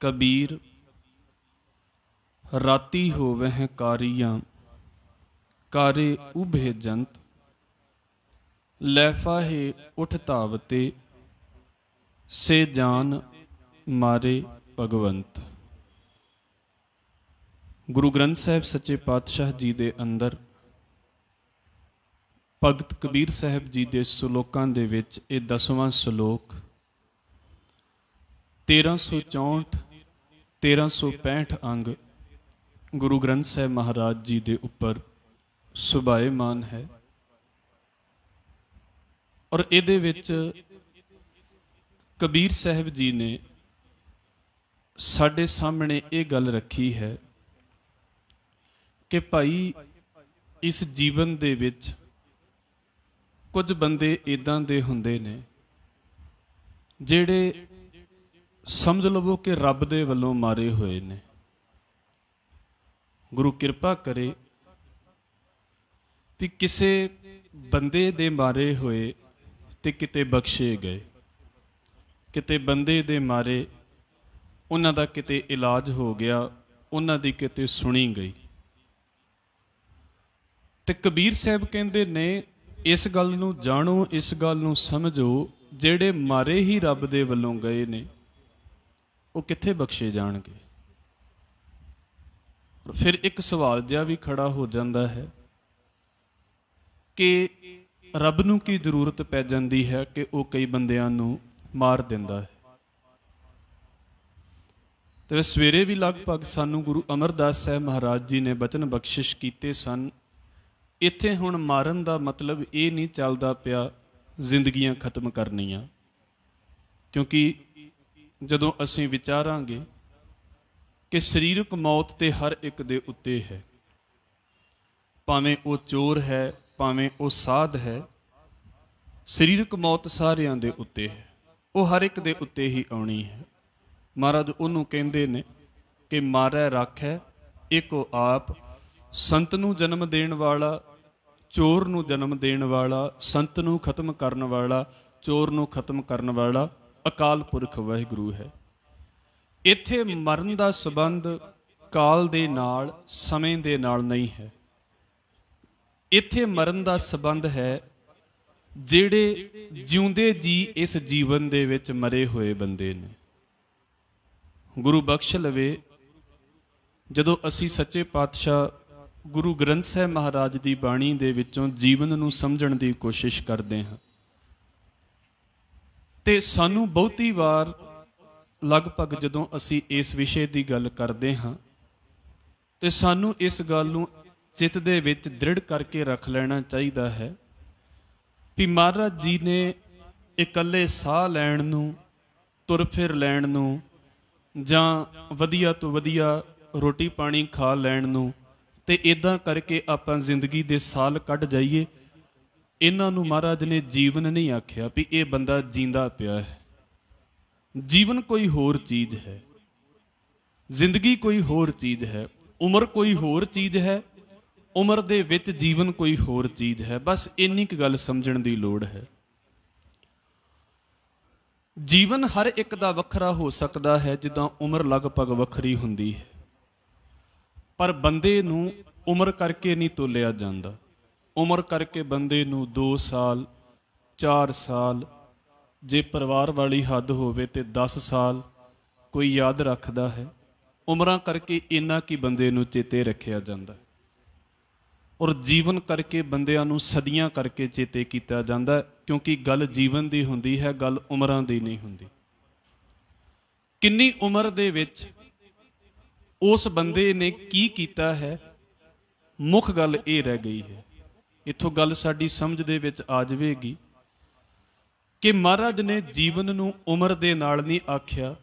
ਕਬੀਰ ਰਾਤੀ ਹੈ ਕਾਰੀਆਂ ਕਾਰੇ ਉਭੇ ਜੰਤ ਹੈ ਉਠ ਤਾਵਤੇ ਸੇ ਜਾਨ ਮਾਰੇ ਭਗਵੰਤ ਗੁਰੂ ਗ੍ਰੰਥ ਸਾਹਿਬ ਸੱਚੇ ਪਾਤਸ਼ਾਹ ਜੀ ਦੇ ਅੰਦਰ ਭਗਤ ਕਬੀਰ ਸਾਹਿਬ ਜੀ ਦੇ ਸ਼ਲੋਕਾਂ ਦੇ ਵਿੱਚ ਇਹ 10ਵਾਂ ਸ਼ਲੋਕ 1364 1365 ਅੰਗ ਗੁਰੂ ਗ੍ਰੰਥ ਸਾਹਿਬ ਮਹਾਰਾਜ ਜੀ ਦੇ ਉੱਪਰ ਸੁਭਾਏਮਾਨ ਹੈ ਔਰ ਇਹਦੇ ਵਿੱਚ ਕਬੀਰ ਸਾਹਿਬ ਜੀ ਨੇ ਸਾਡੇ ਸਾਹਮਣੇ ਇਹ ਗੱਲ ਰੱਖੀ ਹੈ ਕਿ ਭਾਈ ਇਸ ਜੀਵਨ ਦੇ ਵਿੱਚ ਕੁਝ ਬੰਦੇ ਇਦਾਂ ਦੇ ਹੁੰਦੇ ਨੇ ਜਿਹੜੇ ਸਮਝ ਲਵੋ ਕਿ ਰੱਬ ਦੇ ਵੱਲੋਂ ਮਾਰੇ ਹੋਏ ਨੇ ਗੁਰੂ ਕਿਰਪਾ ਕਰੇ ਕਿ ਕਿਸੇ ਬੰਦੇ ਦੇ ਮਾਰੇ ਹੋਏ ਤੇ ਕਿਤੇ ਬਖਸ਼ੇ ਗਏ ਕਿਤੇ ਬੰਦੇ ਦੇ ਮਾਰੇ ਉਹਨਾਂ ਦਾ ਕਿਤੇ ਇਲਾਜ ਹੋ ਗਿਆ ਉਹਨਾਂ ਦੀ ਕਿਤੇ ਸੁਣੀ ਗਈ ਤੇ ਕਬੀਰ ਸਾਹਿਬ ਕਹਿੰਦੇ ਨੇ ਇਸ ਗੱਲ ਨੂੰ ਜਾਣੋ ਇਸ ਗੱਲ ਨੂੰ ਸਮਝੋ ਜਿਹੜੇ ਮਾਰੇ ਹੀ ਰੱਬ ਦੇ ਵੱਲੋਂ ਗਏ ਨੇ ਉਹ ਕਿੱਥੇ ਬਖਸ਼ੇ ਜਾਣਗੇ ਫਿਰ ਇੱਕ ਸਵਾਲ ਜਿਹਾ ਵੀ ਖੜਾ ਹੋ ਜਾਂਦਾ ਹੈ ਕਿ ਰੱਬ ਨੂੰ ਕੀ ਜ਼ਰੂਰਤ ਪੈ ਜਾਂਦੀ ਹੈ ਕਿ ਉਹ ਕਈ ਬੰਦਿਆਂ ਨੂੰ ਮਾਰ ਦਿੰਦਾ ਹੈ ਤੇ ਸਵੇਰੇ ਵੀ ਲਗਭਗ ਸਾਨੂੰ ਗੁਰੂ ਅਮਰਦਾਸ ਸਾਹਿਬ ਮਹਾਰਾਜ ਜੀ ਨੇ ਬਚਨ ਬਖਸ਼ਿਸ਼ ਕੀਤੇ ਸਨ ਇੱਥੇ ਹੁਣ ਮਾਰਨ ਦਾ ਮਤਲਬ ਇਹ ਨਹੀਂ ਚੱਲਦਾ ਪਿਆ ਜ਼ਿੰਦਗੀਆਂ ਖਤਮ ਕਰਨੀਆਂ ਕਿਉਂਕਿ ਜਦੋਂ ਅਸੀਂ ਵਿਚਾਰਾਂਗੇ ਕਿ ਸਰੀਰਕ ਮੌਤ ਤੇ ਹਰ ਇੱਕ ਦੇ ਉੱਤੇ ਹੈ ਭਾਵੇਂ ਉਹ ਚੋਰ ਹੈ ਭਾਵੇਂ ਉਹ ਸਾਧ ਹੈ ਸਰੀਰਕ ਮੌਤ ਸਾਰਿਆਂ ਦੇ ਉੱਤੇ ਹੈ ਉਹ ਹਰ ਇੱਕ ਦੇ ਉੱਤੇ ਹੀ ਆਉਣੀ ਹੈ ਮਹਾਰਾਜ ਉਹਨੂੰ ਕਹਿੰਦੇ ਨੇ ਕਿ ਮਾਰੈ ਰੱਖੈ ਇੱਕੋ ਆਪ ਸੰਤ ਨੂੰ ਜਨਮ ਦੇਣ ਵਾਲਾ ਚੋਰ ਨੂੰ ਜਨਮ ਦੇਣ ਵਾਲਾ ਸੰਤ ਨੂੰ ਖਤਮ ਕਰਨ ਵਾਲਾ ਚੋਰ ਨੂੰ ਖਤਮ ਕਰਨ ਵਾਲਾ ਅਕਾਲ ਪੁਰਖ ਵਾਹਿਗੁਰੂ ਹੈ ਇੱਥੇ ਮਰਨ ਦਾ ਸਬੰਧ ਕਾਲ ਦੇ ਨਾਲ ਸਮੇਂ ਦੇ ਨਾਲ ਨਹੀਂ ਹੈ ਇੱਥੇ ਮਰਨ ਦਾ ਸਬੰਧ ਹੈ ਜਿਹੜੇ ਜਿਉਂਦੇ ਜੀ ਇਸ ਜੀਵਨ ਦੇ ਵਿੱਚ ਮਰੇ ਹੋਏ ਬੰਦੇ ਨੇ ਗੁਰੂ ਬਖਸ਼ ਲਵੇ ਜਦੋਂ ਅਸੀਂ ਸੱਚੇ ਪਾਤਸ਼ਾਹ ਗੁਰੂ ਗ੍ਰੰਥ ਸਾਹਿਬ ਮਹਾਰਾਜ ਦੀ ਬਾਣੀ ਦੇ ਵਿੱਚੋਂ ਜੀਵਨ ਨੂੰ ਸਮਝਣ ਦੀ ਕੋਸ਼ਿਸ਼ ਕਰਦੇ ਹਾਂ ਤੇ ਸਾਨੂੰ ਬਹੁਤੀ ਵਾਰ ਲਗਭਗ ਜਦੋਂ ਅਸੀਂ ਇਸ ਵਿਸ਼ੇ ਦੀ ਗੱਲ ਕਰਦੇ ਹਾਂ ਤੇ ਸਾਨੂੰ ਇਸ ਗੱਲ ਨੂੰ ਚਿੱਤ ਦੇ ਵਿੱਚ ਦ੍ਰਿੜ ਕਰਕੇ ਰੱਖ ਲੈਣਾ ਚਾਹੀਦਾ ਹੈ ਵੀ ਮਹਾਰਾਜ ਜੀ ਨੇ ਇਕੱਲੇ ਸਾਹ ਲੈਣ ਨੂੰ ਤੁਰ ਫਿਰ ਲੈਣ ਨੂੰ ਜਾਂ ਵਧੀਆ ਤੋਂ ਵਧੀਆ ਰੋਟੀ ਪਾਣੀ ਖਾ ਲੈਣ ਨੂੰ ਤੇ ਇਦਾਂ ਕਰਕੇ ਆਪਾਂ ਜ਼ਿੰਦਗੀ ਦੇ ਸਾਲ ਕੱਢ ਜਾਈਏ ਇਹਨਾਂ ਨੂੰ ਮਹਾਰਾਜ ਨੇ ਜੀਵਨ ਨਹੀਂ ਆਖਿਆ ਵੀ ਇਹ ਬੰਦਾ ਜਿੰਦਾ ਪਿਆ ਹੈ ਜੀਵਨ ਕੋਈ ਹੋਰ ਚੀਜ਼ ਹੈ ਜ਼ਿੰਦਗੀ ਕੋਈ ਹੋਰ ਚੀਜ਼ ਹੈ ਉਮਰ ਕੋਈ ਹੋਰ ਚੀਜ਼ ਹੈ ਉਮਰ ਦੇ ਵਿੱਚ ਜੀਵਨ ਕੋਈ ਹੋਰ ਚੀਜ਼ ਹੈ ਬਸ ਇੰਨੀ ਕੁ ਗੱਲ ਸਮਝਣ ਦੀ ਲੋੜ ਹੈ ਜੀਵਨ ਹਰ ਇੱਕ ਦਾ ਵੱਖਰਾ ਹੋ ਸਕਦਾ ਹੈ ਜਿੱਦਾਂ ਉਮਰ ਲਗਭਗ ਵੱਖਰੀ ਹੁੰਦੀ ਹੈ ਪਰ ਬੰਦੇ ਨੂੰ ਉਮਰ ਕਰਕੇ ਨਹੀਂ ਤੋਲਿਆ ਜਾਂਦਾ ਉਮਰ ਕਰਕੇ ਬੰਦੇ ਨੂੰ 2 ਸਾਲ 4 ਸਾਲ ਜੇ ਪਰਿਵਾਰ ਵਾਲੀ ਹੱਦ ਹੋਵੇ ਤੇ 10 ਸਾਲ ਕੋਈ ਯਾਦ ਰੱਖਦਾ ਹੈ ਉਮਰਾਂ ਕਰਕੇ ਇੰਨਾ ਕੀ ਬੰਦੇ ਨੂੰ ਚੇਤੇ ਰੱਖਿਆ ਜਾਂਦਾ ਔਰ ਜੀਵਨ ਕਰਕੇ ਬੰਦਿਆਂ ਨੂੰ ਸਦੀਆਂ ਕਰਕੇ ਚੇਤੇ ਕੀਤਾ ਜਾਂਦਾ ਕਿਉਂਕਿ ਗੱਲ ਜੀਵਨ ਦੀ ਹੁੰਦੀ ਹੈ ਗੱਲ ਉਮਰਾਂ ਦੀ ਨਹੀਂ ਹੁੰਦੀ ਕਿੰਨੀ ਉਮਰ ਦੇ ਵਿੱਚ ਉਸ ਬੰਦੇ ਨੇ ਕੀ ਕੀਤਾ ਹੈ ਮੁੱਖ ਗੱਲ ਇਹ ਰਹਿ ਗਈ ਹੈ ਇਥੋਂ ਗੱਲ ਸਾਡੀ ਸਮਝ ਦੇ ਵਿੱਚ ਆ ਜਾਵੇਗੀ ਕਿ ਮਹਾਰਾਜ ਨੇ ਜੀਵਨ ਨੂੰ ਉਮਰ ਦੇ ਨਾਲ ਨਹੀਂ ਆਖਿਆ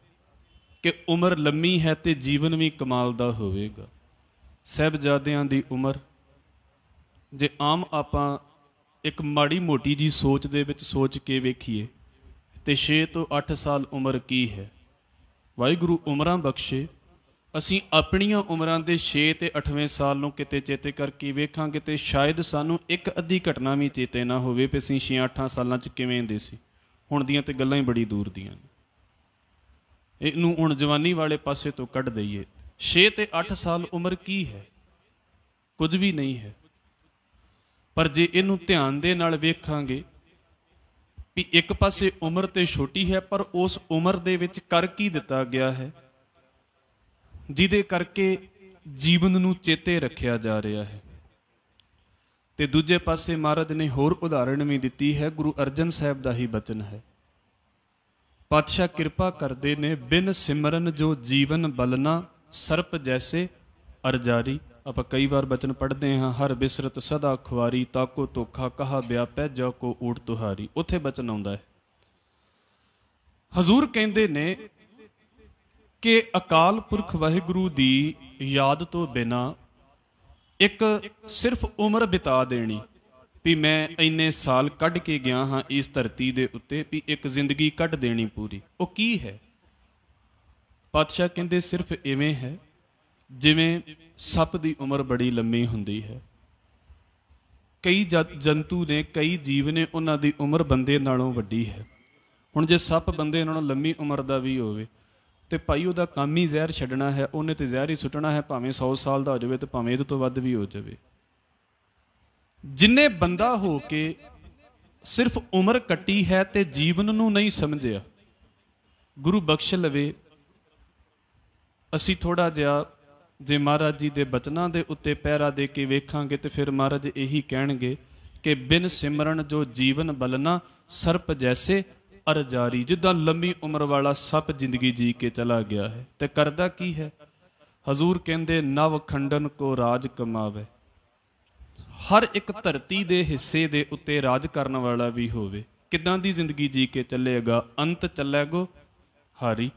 ਕਿ ਉਮਰ ਲੰਮੀ ਹੈ ਤੇ ਜੀਵਨ ਵੀ ਕਮਾਲ ਦਾ ਹੋਵੇਗਾ ਸਹਿਬਜ਼ਾਦਿਆਂ ਦੀ ਉਮਰ ਜੇ ਆਮ ਆਪਾਂ ਇੱਕ ਮਾੜੀ ਮੋਟੀ ਜੀ ਸੋਚ ਦੇ ਵਿੱਚ ਸੋਚ ਕੇ ਵੇਖੀਏ ਤੇ 6 ਤੋਂ 8 ਸਾਲ ਉਮਰ ਕੀ ਹੈ ਵਾਹਿਗੁਰੂ ਉਮਰਾਂ ਬਖਸ਼ੇ ਅਸੀਂ ਆਪਣੀਆਂ ਉਮਰਾਂ ਦੇ 6 ਤੇ 8ਵੇਂ ਸਾਲ ਨੂੰ ਕਿਤੇ ਚੇਤੇ ਕਰਕੇ ਵੇਖਾਂਗੇ ਤੇ ਸ਼ਾਇਦ ਸਾਨੂੰ ਇੱਕ ਅੱਧੀ ਘਟਨਾ ਵੀ ਚੇਤੇ ਨਾ ਹੋਵੇ ਕਿ ਅਸੀਂ 6-8 ਸਾਲਾਂ 'ਚ ਕਿਵੇਂ ਹੁੰਦੇ ਸੀ ਹੁਣ ਦੀਆਂ ਤੇ ਗੱਲਾਂ ਹੀ ਬੜੀ ਦੂਰ ਦੀਆਂ ਨੇ ਇਹਨੂੰ ਹੁਣ ਜਵਾਨੀ ਵਾਲੇ ਪਾਸੇ ਤੋਂ ਕੱਢ ਦਈਏ 6 ਤੇ 8 ਸਾਲ ਉਮਰ ਕੀ ਹੈ ਕੁਝ ਵੀ ਨਹੀਂ ਹੈ ਪਰ ਜੇ ਇਹਨੂੰ ਧਿਆਨ ਦੇ ਨਾਲ ਵੇਖਾਂਗੇ ਵੀ ਇੱਕ ਪਾਸੇ ਉਮਰ ਤੇ ਛੋਟੀ ਹੈ ਪਰ ਉਸ ਉਮਰ ਦੇ ਵਿੱਚ ਕਰ ਕੀ ਦਿੱਤਾ ਗਿਆ ਹੈ ਜਿਹਦੇ ਕਰਕੇ ਜੀਵਨ ਨੂੰ ਚੇਤੇ ਰੱਖਿਆ ਜਾ ਰਿਹਾ ਹੈ ਤੇ ਦੂਜੇ ਪਾਸੇ ਮਹਾਰਾਜ ਨੇ ਹੋਰ ਉਦਾਹਰਣ ਵੀ ਦਿੱਤੀ ਹੈ ਗੁਰੂ ਅਰਜਨ ਸਾਹਿਬ ਦਾ ਹੀ ਬਚਨ ਹੈ ਪਾਤਸ਼ਾਹ ਕਿਰਪਾ ਕਰਦੇ ਨੇ ਬਿਨ ਸਿਮਰਨ ਜੋ ਜੀਵਨ ਬਲਨਾ ਸਰਪ ਜੈਸੇ ਅਰਜਾਰੀ ਆਪਾਂ ਕਈ ਵਾਰ ਬਚਨ ਪੜ੍ਹਦੇ ਹਾਂ ਹਰ ਬਿਸਰਤ ਸਦਾ ਖੁਆਰੀ ਤਾਕੋ ਤੋਖਾ ਕਹਾ ਵਿਆਪੈ ਜੋ ਕੋ ਊਟ ਤੁਹਾਰੀ ਉੱਥੇ ਬਚਨ ਆਉਂਦਾ ਹੈ ਹਜ਼ੂਰ ਕਹਿੰਦੇ ਨੇ ਕਿ ਅਕਾਲ ਪੁਰਖ ਵਾਹਿਗੁਰੂ ਦੀ ਯਾਦ ਤੋਂ ਬਿਨਾ ਇੱਕ ਸਿਰਫ ਉਮਰ ਬਿਤਾ ਦੇਣੀ ਵੀ ਮੈਂ ਇੰਨੇ ਸਾਲ ਕੱਢ ਕੇ ਗਿਆ ਹਾਂ ਇਸ ਧਰਤੀ ਦੇ ਉੱਤੇ ਵੀ ਇੱਕ ਜ਼ਿੰਦਗੀ ਕੱਢ ਦੇਣੀ ਪੂਰੀ ਉਹ ਕੀ ਹੈ ਪਾਤਸ਼ਾਹ ਕਹਿੰਦੇ ਸਿਰਫ ਐਵੇਂ ਹੈ ਜਿਵੇਂ ਸੱਪ ਦੀ ਉਮਰ ਬੜੀ ਲੰਮੀ ਹੁੰਦੀ ਹੈ ਕਈ ਜੰਤੂ ਨੇ ਕਈ ਜੀਵ ਨੇ ਉਹਨਾਂ ਦੀ ਉਮਰ ਬੰਦੇ ਨਾਲੋਂ ਵੱਡੀ ਹੈ ਹੁਣ ਜੇ ਸੱਪ ਬੰਦੇ ਨਾਲੋਂ ਲੰਮੀ ਉਮਰ ਦਾ ਵੀ ਹੋਵੇ ਤੇ ਭਾਈ ਉਹਦਾ ਕੰਮ ਹੀ ਜ਼ਹਿਰ ਛੱਡਣਾ ਹੈ ਉਹਨੇ ਤੇ ਜ਼ਹਿਰ ਹੀ ਸੁੱਟਣਾ ਹੈ ਭਾਵੇਂ 100 ਸਾਲ ਦਾ ਹੋ ਜਾਵੇ ਤੇ ਭਾਵੇਂ ਇਹਦੇ ਤੋਂ ਵੱਧ ਵੀ ਹੋ ਜਾਵੇ ਜਿੰਨੇ ਬੰਦਾ ਹੋ ਕੇ ਸਿਰਫ ਉਮਰ ਕੱਟੀ ਹੈ ਤੇ ਜੀਵਨ ਨੂੰ ਨਹੀਂ ਸਮਝਿਆ ਗੁਰੂ ਬਖਸ਼ ਲਵੇ ਅਸੀਂ ਥੋੜਾ ਜਿਹਾ ਜੇ ਮਹਾਰਾਜ ਜੀ ਦੇ ਬਚਨਾਂ ਦੇ ਉੱਤੇ ਪਹਿਰਾ ਦੇ ਕੇ ਵੇਖਾਂਗੇ ਤੇ ਫਿਰ ਮਹਾਰਾਜ ਇਹੀ ਕਹਿਣਗੇ ਕਿ ਬਿਨ ਸਿਮਰਨ ਜੋ ਜੀਵਨ ਬਲਨਾ ਸਰਪ ਜੈਸੇ ਅਰ ਜਾਰੀ ਜਿੱਦਾਂ ਲੰਮੀ ਉਮਰ ਵਾਲਾ ਸੱਪ ਜ਼ਿੰਦਗੀ ਜੀ ਕੇ ਚਲਾ ਗਿਆ ਹੈ ਤੇ ਕਰਦਾ ਕੀ ਹੈ ਹਜ਼ੂਰ ਕਹਿੰਦੇ ਨਵ ਖੰਡਨ ਕੋ ਰਾਜ ਕਮਾਵੇ ਹਰ ਇੱਕ ਧਰਤੀ ਦੇ ਹਿੱਸੇ ਦੇ ਉੱਤੇ ਰਾਜ ਕਰਨ ਵਾਲਾ ਵੀ ਹੋਵੇ ਕਿਦਾਂ ਦੀ ਜ਼ਿੰਦਗੀ ਜੀ ਕੇ ਚੱਲੇਗਾ ਅੰਤ ਚੱਲੇਗਾ ਹਾਰੀ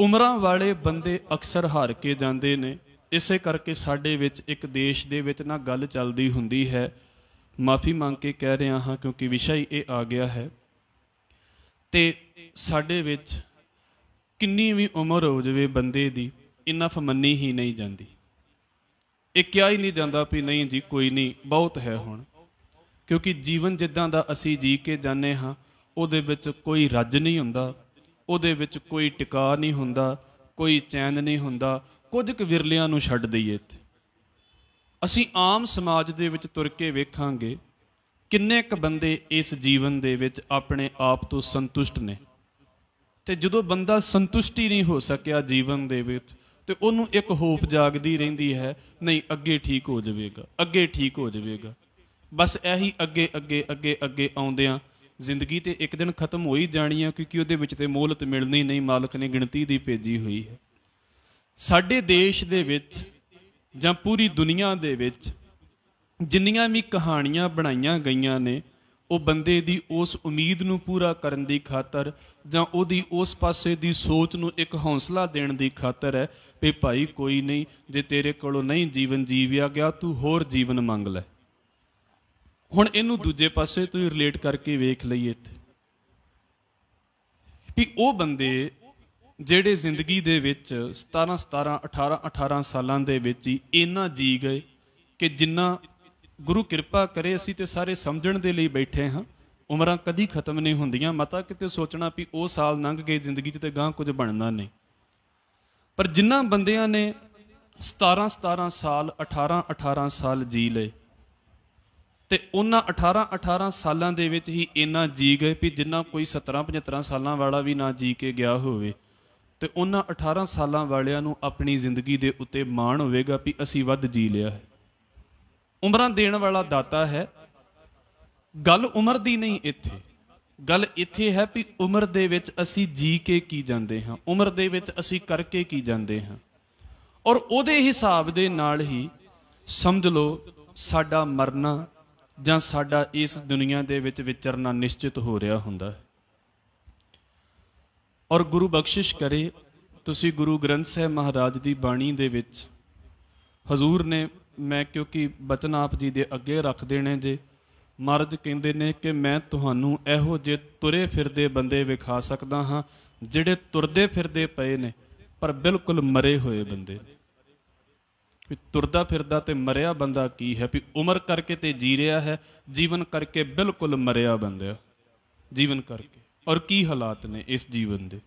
ਉਮਰਾਂ ਵਾਲੇ ਬੰਦੇ ਅਕਸਰ ਹਾਰ ਕੇ ਜਾਂਦੇ ਨੇ ਇਸੇ ਕਰਕੇ ਸਾਡੇ ਵਿੱਚ ਇੱਕ ਦੇਸ਼ ਦੇ ਵਿੱਚ ਨਾ ਗੱਲ ਚੱਲਦੀ ਹੁੰਦੀ ਹੈ ਮਾਫੀ ਮੰਗ ਕੇ ਕਹਿ ਰਿਹਾ ਹਾਂ ਕਿਉਂਕਿ ਵਿਸ਼ਾ ਹੀ ਇਹ ਆ ਗਿਆ ਹੈ ਤੇ ਸਾਡੇ ਵਿੱਚ ਕਿੰਨੀ ਵੀ ਉਮਰ ਹੋ ਜਾਵੇ ਬੰਦੇ ਦੀ ਇਨਫ ਮੰਨੀ ਹੀ ਨਹੀਂ ਜਾਂਦੀ ਇਹ ਕਿਹਾ ਹੀ ਨਹੀਂ ਜਾਂਦਾ ਵੀ ਨਹੀਂ ਜੀ ਕੋਈ ਨਹੀਂ ਬਹੁਤ ਹੈ ਹੁਣ ਕਿਉਂਕਿ ਜੀਵਨ ਜਿੱਦਾਂ ਦਾ ਅਸੀਂ ਜੀ ਕੇ ਜਾਣੇ ਹਾਂ ਉਹਦੇ ਵਿੱਚ ਕੋਈ ਰੱਜ ਨਹੀਂ ਹੁੰਦਾ ਉਹਦੇ ਵਿੱਚ ਕੋਈ ਟਿਕਾ ਨਹੀਂ ਹੁੰਦਾ ਕੋਈ ਚੈਨ ਨਹੀਂ ਹੁੰਦਾ ਕੁਝ ਕੁ ਵਿਰਲਿਆਂ ਨੂੰ ਛੱਡ ਦਈਏ ਅਸੀਂ ਆਮ ਸਮਾਜ ਦੇ ਵਿੱਚ ਤੁਰ ਕੇ ਵੇਖਾਂਗੇ ਕਿੰਨੇ ਕ ਬੰਦੇ ਇਸ ਜੀਵਨ ਦੇ ਵਿੱਚ ਆਪਣੇ ਆਪ ਤੋਂ ਸੰਤੁਸ਼ਟ ਨੇ ਤੇ ਜਦੋਂ ਬੰਦਾ ਸੰਤੁਸ਼ਟੀ ਨਹੀਂ ਹੋ ਸਕਿਆ ਜੀਵਨ ਦੇ ਵਿੱਚ ਤੇ ਉਹਨੂੰ ਇੱਕ ਹੋਪ ਜਾਗਦੀ ਰਹਿੰਦੀ ਹੈ ਨਹੀਂ ਅੱਗੇ ਠੀਕ ਹੋ ਜਾਵੇਗਾ ਅੱਗੇ ਠੀਕ ਹੋ ਜਾਵੇਗਾ ਬਸ ਇਹੀ ਅੱਗੇ ਅੱਗੇ ਅੱਗੇ ਅੱਗੇ ਆਉਂਦਿਆਂ ਜ਼ਿੰਦਗੀ ਤੇ ਇੱਕ ਦਿਨ ਖਤਮ ਹੋ ਹੀ ਜਾਣੀ ਹੈ ਕਿਉਂਕਿ ਉਹਦੇ ਵਿੱਚ ਤੇ ਮੌਲਤ ਮਿਲਣੀ ਨਹੀਂ ਮਾਲਕ ਨੇ ਗਿਣਤੀ ਦੀ ਭੇਜੀ ਹੋਈ ਹੈ ਸਾਡੇ ਦੇਸ਼ ਦੇ ਵਿੱਚ ਜਾਂ ਪੂਰੀ ਦੁਨੀਆ ਦੇ ਵਿੱਚ ਜਿੰਨੀਆਂ ਵੀ ਕਹਾਣੀਆਂ ਬਣਾਈਆਂ ਗਈਆਂ ਨੇ ਉਹ ਬੰਦੇ ਦੀ ਉਸ ਉਮੀਦ ਨੂੰ ਪੂਰਾ ਕਰਨ ਦੀ ਖਾਤਰ ਜਾਂ ਉਹਦੀ ਉਸ ਪਾਸੇ ਦੀ ਸੋਚ ਨੂੰ ਇੱਕ ਹੌਸਲਾ ਦੇਣ ਦੀ ਖਾਤਰ ਹੈ ਵੀ ਭਾਈ ਕੋਈ ਨਹੀਂ ਜੇ ਤੇਰੇ ਕੋਲੋਂ ਨਹੀਂ ਜੀਵਨ ਜੀਵਿਆ ਗਿਆ ਤੂੰ ਹੋਰ ਜੀਵਨ ਮੰਗ ਲੈ ਹੁਣ ਇਹਨੂੰ ਦੂਜੇ ਪਾਸੇ ਤੋਂ ਰਿਲੇਟ ਕਰਕੇ ਵੇਖ ਲਈਏ ਵੀ ਉਹ ਬੰਦੇ ਜਿਹੜੇ ਜ਼ਿੰਦਗੀ ਦੇ ਵਿੱਚ 17 17 18 18 ਸਾਲਾਂ ਦੇ ਵਿੱਚ ਹੀ ਇੰਨਾ ਜੀ ਗਏ ਕਿ ਜਿੰਨਾ ਗੁਰੂ ਕਿਰਪਾ ਕਰੇ ਅਸੀਂ ਤੇ ਸਾਰੇ ਸਮਝਣ ਦੇ ਲਈ ਬੈਠੇ ਹਾਂ ਉਮਰਾਂ ਕਦੀ ਖਤਮ ਨਹੀਂ ਹੁੰਦੀਆਂ ਮਤਾ ਕਿਤੇ ਸੋਚਣਾ ਵੀ ਉਹ ਸਾਲ ਲੰਘ ਗਏ ਜ਼ਿੰਦਗੀ 'ਚ ਤੇ ਗਾਂ ਕੁਝ ਬਣਨਾ ਨਹੀਂ ਪਰ ਜਿਨ੍ਹਾਂ ਬੰਦਿਆਂ ਨੇ 17 17 ਸਾਲ 18 18 ਸਾਲ ਜੀ ਲਏ ਤੇ ਉਹਨਾਂ 18 18 ਸਾਲਾਂ ਦੇ ਵਿੱਚ ਹੀ ਇੰਨਾ ਜੀ ਗਏ ਵੀ ਜਿੰਨਾ ਕੋਈ 17 75 ਸਾਲਾਂ ਵਾਲਾ ਵੀ ਨਾ ਜੀ ਕੇ ਗਿਆ ਹੋਵੇ ਤੇ ਉਹਨਾਂ 18 ਸਾਲਾਂ ਵਾਲਿਆਂ ਨੂੰ ਆਪਣੀ ਜ਼ਿੰਦਗੀ ਦੇ ਉੱਤੇ ਮਾਣ ਹੋਵੇਗਾ ਵੀ ਅਸੀਂ ਵੱਧ ਜੀ ਲਿਆ ਹੈ ਉਮਰਾਂ ਦੇਣ ਵਾਲਾ ਦਾਤਾ ਹੈ ਗੱਲ ਉਮਰ ਦੀ ਨਹੀਂ ਇੱਥੇ ਗੱਲ ਇੱਥੇ ਹੈ ਵੀ ਉਮਰ ਦੇ ਵਿੱਚ ਅਸੀਂ ਜੀ ਕੇ ਕੀ ਜਾਂਦੇ ਹਾਂ ਉਮਰ ਦੇ ਵਿੱਚ ਅਸੀਂ ਕਰਕੇ ਕੀ ਜਾਂਦੇ ਹਾਂ ਔਰ ਉਹਦੇ ਹਿਸਾਬ ਦੇ ਨਾਲ ਹੀ ਸਮਝ ਲਓ ਸਾਡਾ ਮਰਨਾ ਜਾਂ ਸਾਡਾ ਇਸ ਦੁਨੀਆ ਦੇ ਵਿੱਚ ਵਿਚਰਨਾ ਨਿਸ਼ਚਿਤ ਹੋ ਰਿਹਾ ਹੁੰਦਾ ਹੈ ਔਰ ਗੁਰੂ ਬਖਸ਼ਿਸ਼ ਕਰੇ ਤੁਸੀਂ ਗੁਰੂ ਗ੍ਰੰਥ ਸਾਹਿਬ ਮਹਾਰਾਜ ਦੀ ਬਾਣੀ ਦੇ ਵਿੱਚ ਹਜ਼ੂਰ ਨੇ ਮੈਂ ਕਿਉਂਕਿ ਬਚਨ ਆਪ ਜੀ ਦੇ ਅੱਗੇ ਰੱਖਦੇ ਨੇ ਜੇ ਮਰਦ ਕਹਿੰਦੇ ਨੇ ਕਿ ਮੈਂ ਤੁਹਾਨੂੰ ਇਹੋ ਜੇ ਤੁਰੇ ਫਿਰਦੇ ਬੰਦੇ ਵਿਖਾ ਸਕਦਾ ਹਾਂ ਜਿਹੜੇ ਤੁਰਦੇ ਫਿਰਦੇ ਪਏ ਨੇ ਪਰ ਬਿਲਕੁਲ ਮਰੇ ਹੋਏ ਬੰਦੇ ਵੀ ਤੁਰਦਾ ਫਿਰਦਾ ਤੇ ਮਰਿਆ ਬੰਦਾ ਕੀ ਹੈ ਵੀ ਉਮਰ ਕਰਕੇ ਤੇ ਜੀ ਰਿਹਾ ਹੈ ਜੀਵਨ ਕਰਕੇ ਬਿਲਕੁਲ ਮਰਿਆ ਬੰਦਾ ਜੀਵਨ ਕਰਕੇ ਔਰ ਕੀ ਹਾਲਾਤ ਨੇ ਇਸ ਜੀਵਨ ਦੇ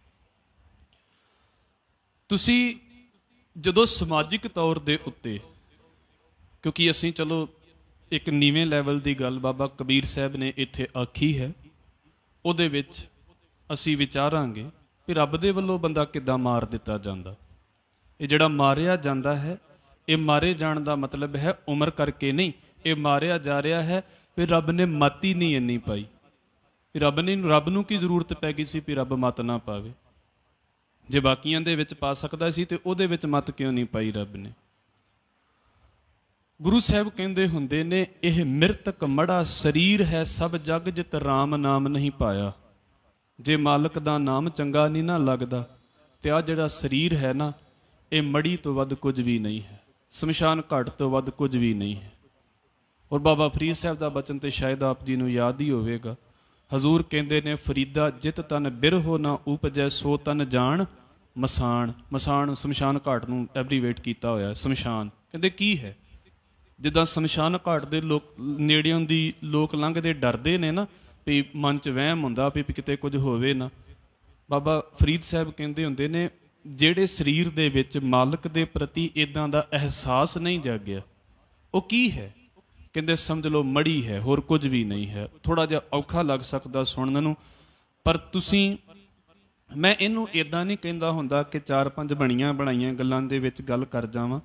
ਤੁਸੀਂ ਜਦੋਂ ਸਮਾਜਿਕ ਤੌਰ ਦੇ ਉੱਤੇ ਕਿਉਂਕਿ ਅਸੀਂ ਚਲੋ ਇੱਕ ਨੀਵੇਂ ਲੈਵਲ ਦੀ ਗੱਲ ਬਾਬਾ ਕਬੀਰ ਸਾਹਿਬ ਨੇ ਇੱਥੇ ਆਖੀ ਹੈ ਉਹਦੇ ਵਿੱਚ ਅਸੀਂ ਵਿਚਾਰਾਂਗੇ ਕਿ ਰੱਬ ਦੇ ਵੱਲੋਂ ਬੰਦਾ ਕਿੱਦਾਂ ਮਾਰ ਦਿੱਤਾ ਜਾਂਦਾ ਇਹ ਜਿਹੜਾ ਮਾਰਿਆ ਜਾਂਦਾ ਹੈ ਇਹ ਮਾਰੇ ਜਾਣ ਦਾ ਮਤਲਬ ਹੈ ਉਮਰ ਕਰਕੇ ਨਹੀਂ ਇਹ ਮਾਰਿਆ ਜਾ ਰਿਹਾ ਹੈ ਵੀ ਰੱਬ ਨੇ ਮਾਤੀ ਨਹੀਂ ਇੰਨੀ ਪਾਈ ਰੱਬ ਨੇ ਰੱਬ ਨੂੰ ਕੀ ਜ਼ਰੂਰਤ ਪੈ ਗਈ ਸੀ ਵੀ ਰੱਬ ਮਤ ਨਾ ਪਾਵੇ ਜੇ ਬਾਕੀਆਂ ਦੇ ਵਿੱਚ ਪਾ ਸਕਦਾ ਸੀ ਤੇ ਉਹਦੇ ਵਿੱਚ ਮਤ ਕਿਉਂ ਨਹੀਂ ਪਾਈ ਰੱਬ ਨੇ ਗੁਰੂ ਸਾਹਿਬ ਕਹਿੰਦੇ ਹੁੰਦੇ ਨੇ ਇਹ ਮਿਰਤਕ ਮੜਾ ਸਰੀਰ ਹੈ ਸਭ ਜਗ ਜਿਤ RAM ਨਾਮ ਨਹੀਂ ਪਾਇਆ ਜੇ ਮਾਲਕ ਦਾ ਨਾਮ ਚੰਗਾ ਨਹੀਂ ਨਾ ਲੱਗਦਾ ਤੇ ਆ ਜਿਹੜਾ ਸਰੀਰ ਹੈ ਨਾ ਇਹ ਮੜੀ ਤੋਂ ਵੱਧ ਕੁਝ ਵੀ ਨਹੀਂ ਹੈ ਸਮਸ਼ਾਨ ਘਾਟ ਤੋਂ ਵੱਧ ਕੁਝ ਵੀ ਨਹੀਂ ਹੈ ਔਰ ਬਾਬਾ ਫਰੀਦ ਸਾਹਿਬ ਦਾ ਬਚਨ ਤੇ ਸ਼ਾਇਦ ਆਪ ਜੀ ਨੂੰ ਯਾਦ ਹੀ ਹੋਵੇਗਾ ਹਜ਼ੂਰ ਕਹਿੰਦੇ ਨੇ ਫਰੀਦਾ ਜਿਤ ਤਨ ਬਿਰਹੋ ਨਾ ਉਪਜੈ ਸੋ ਤਨ ਜਾਣ ਮਸਾਨ ਮਸਾਨ ਸਮਸ਼ਾਨ ਘਾਟ ਨੂੰ ਐਬਰੀਵੇਟ ਕੀਤਾ ਹੋਇਆ ਸਮਸ਼ਾਨ ਕਹਿੰਦੇ ਕੀ ਹੈ ਜਿੱਦਾਂ ਸ਼ਮਸ਼ਾਨ ਘਾਟ ਦੇ ਲੋਕ ਨੇੜਿਆਂ ਦੀ ਲੋਕ ਲੰਘਦੇ ਡਰਦੇ ਨੇ ਨਾ ਵੀ ਮਨ 'ਚ ਵਹਿਮ ਹੁੰਦਾ ਵੀ ਕਿਤੇ ਕੁਝ ਹੋਵੇ ਨਾ ਬਾਬਾ ਫਰੀਦ ਸਾਹਿਬ ਕਹਿੰਦੇ ਹੁੰਦੇ ਨੇ ਜਿਹੜੇ ਸਰੀਰ ਦੇ ਵਿੱਚ ਮਾਲਕ ਦੇ ਪ੍ਰਤੀ ਇਦਾਂ ਦਾ ਅਹਿਸਾਸ ਨਹੀਂ ਜਾਗਿਆ ਉਹ ਕੀ ਹੈ ਕਹਿੰਦੇ ਸਮਝ ਲਓ ਮੜੀ ਹੈ ਹੋਰ ਕੁਝ ਵੀ ਨਹੀਂ ਹੈ ਥੋੜਾ ਜਿਹਾ ਔਖਾ ਲੱਗ ਸਕਦਾ ਸੁਣਨ ਨੂੰ ਪਰ ਤੁਸੀਂ ਮੈਂ ਇਹਨੂੰ ਇਦਾਂ ਨਹੀਂ ਕਹਿੰਦਾ ਹੁੰਦਾ ਕਿ ਚਾਰ ਪੰਜ ਬਣੀਆਂ ਬਣਾਈਆਂ ਗੱਲਾਂ ਦੇ ਵਿੱਚ ਗੱਲ ਕਰ ਜਾਵਾਂ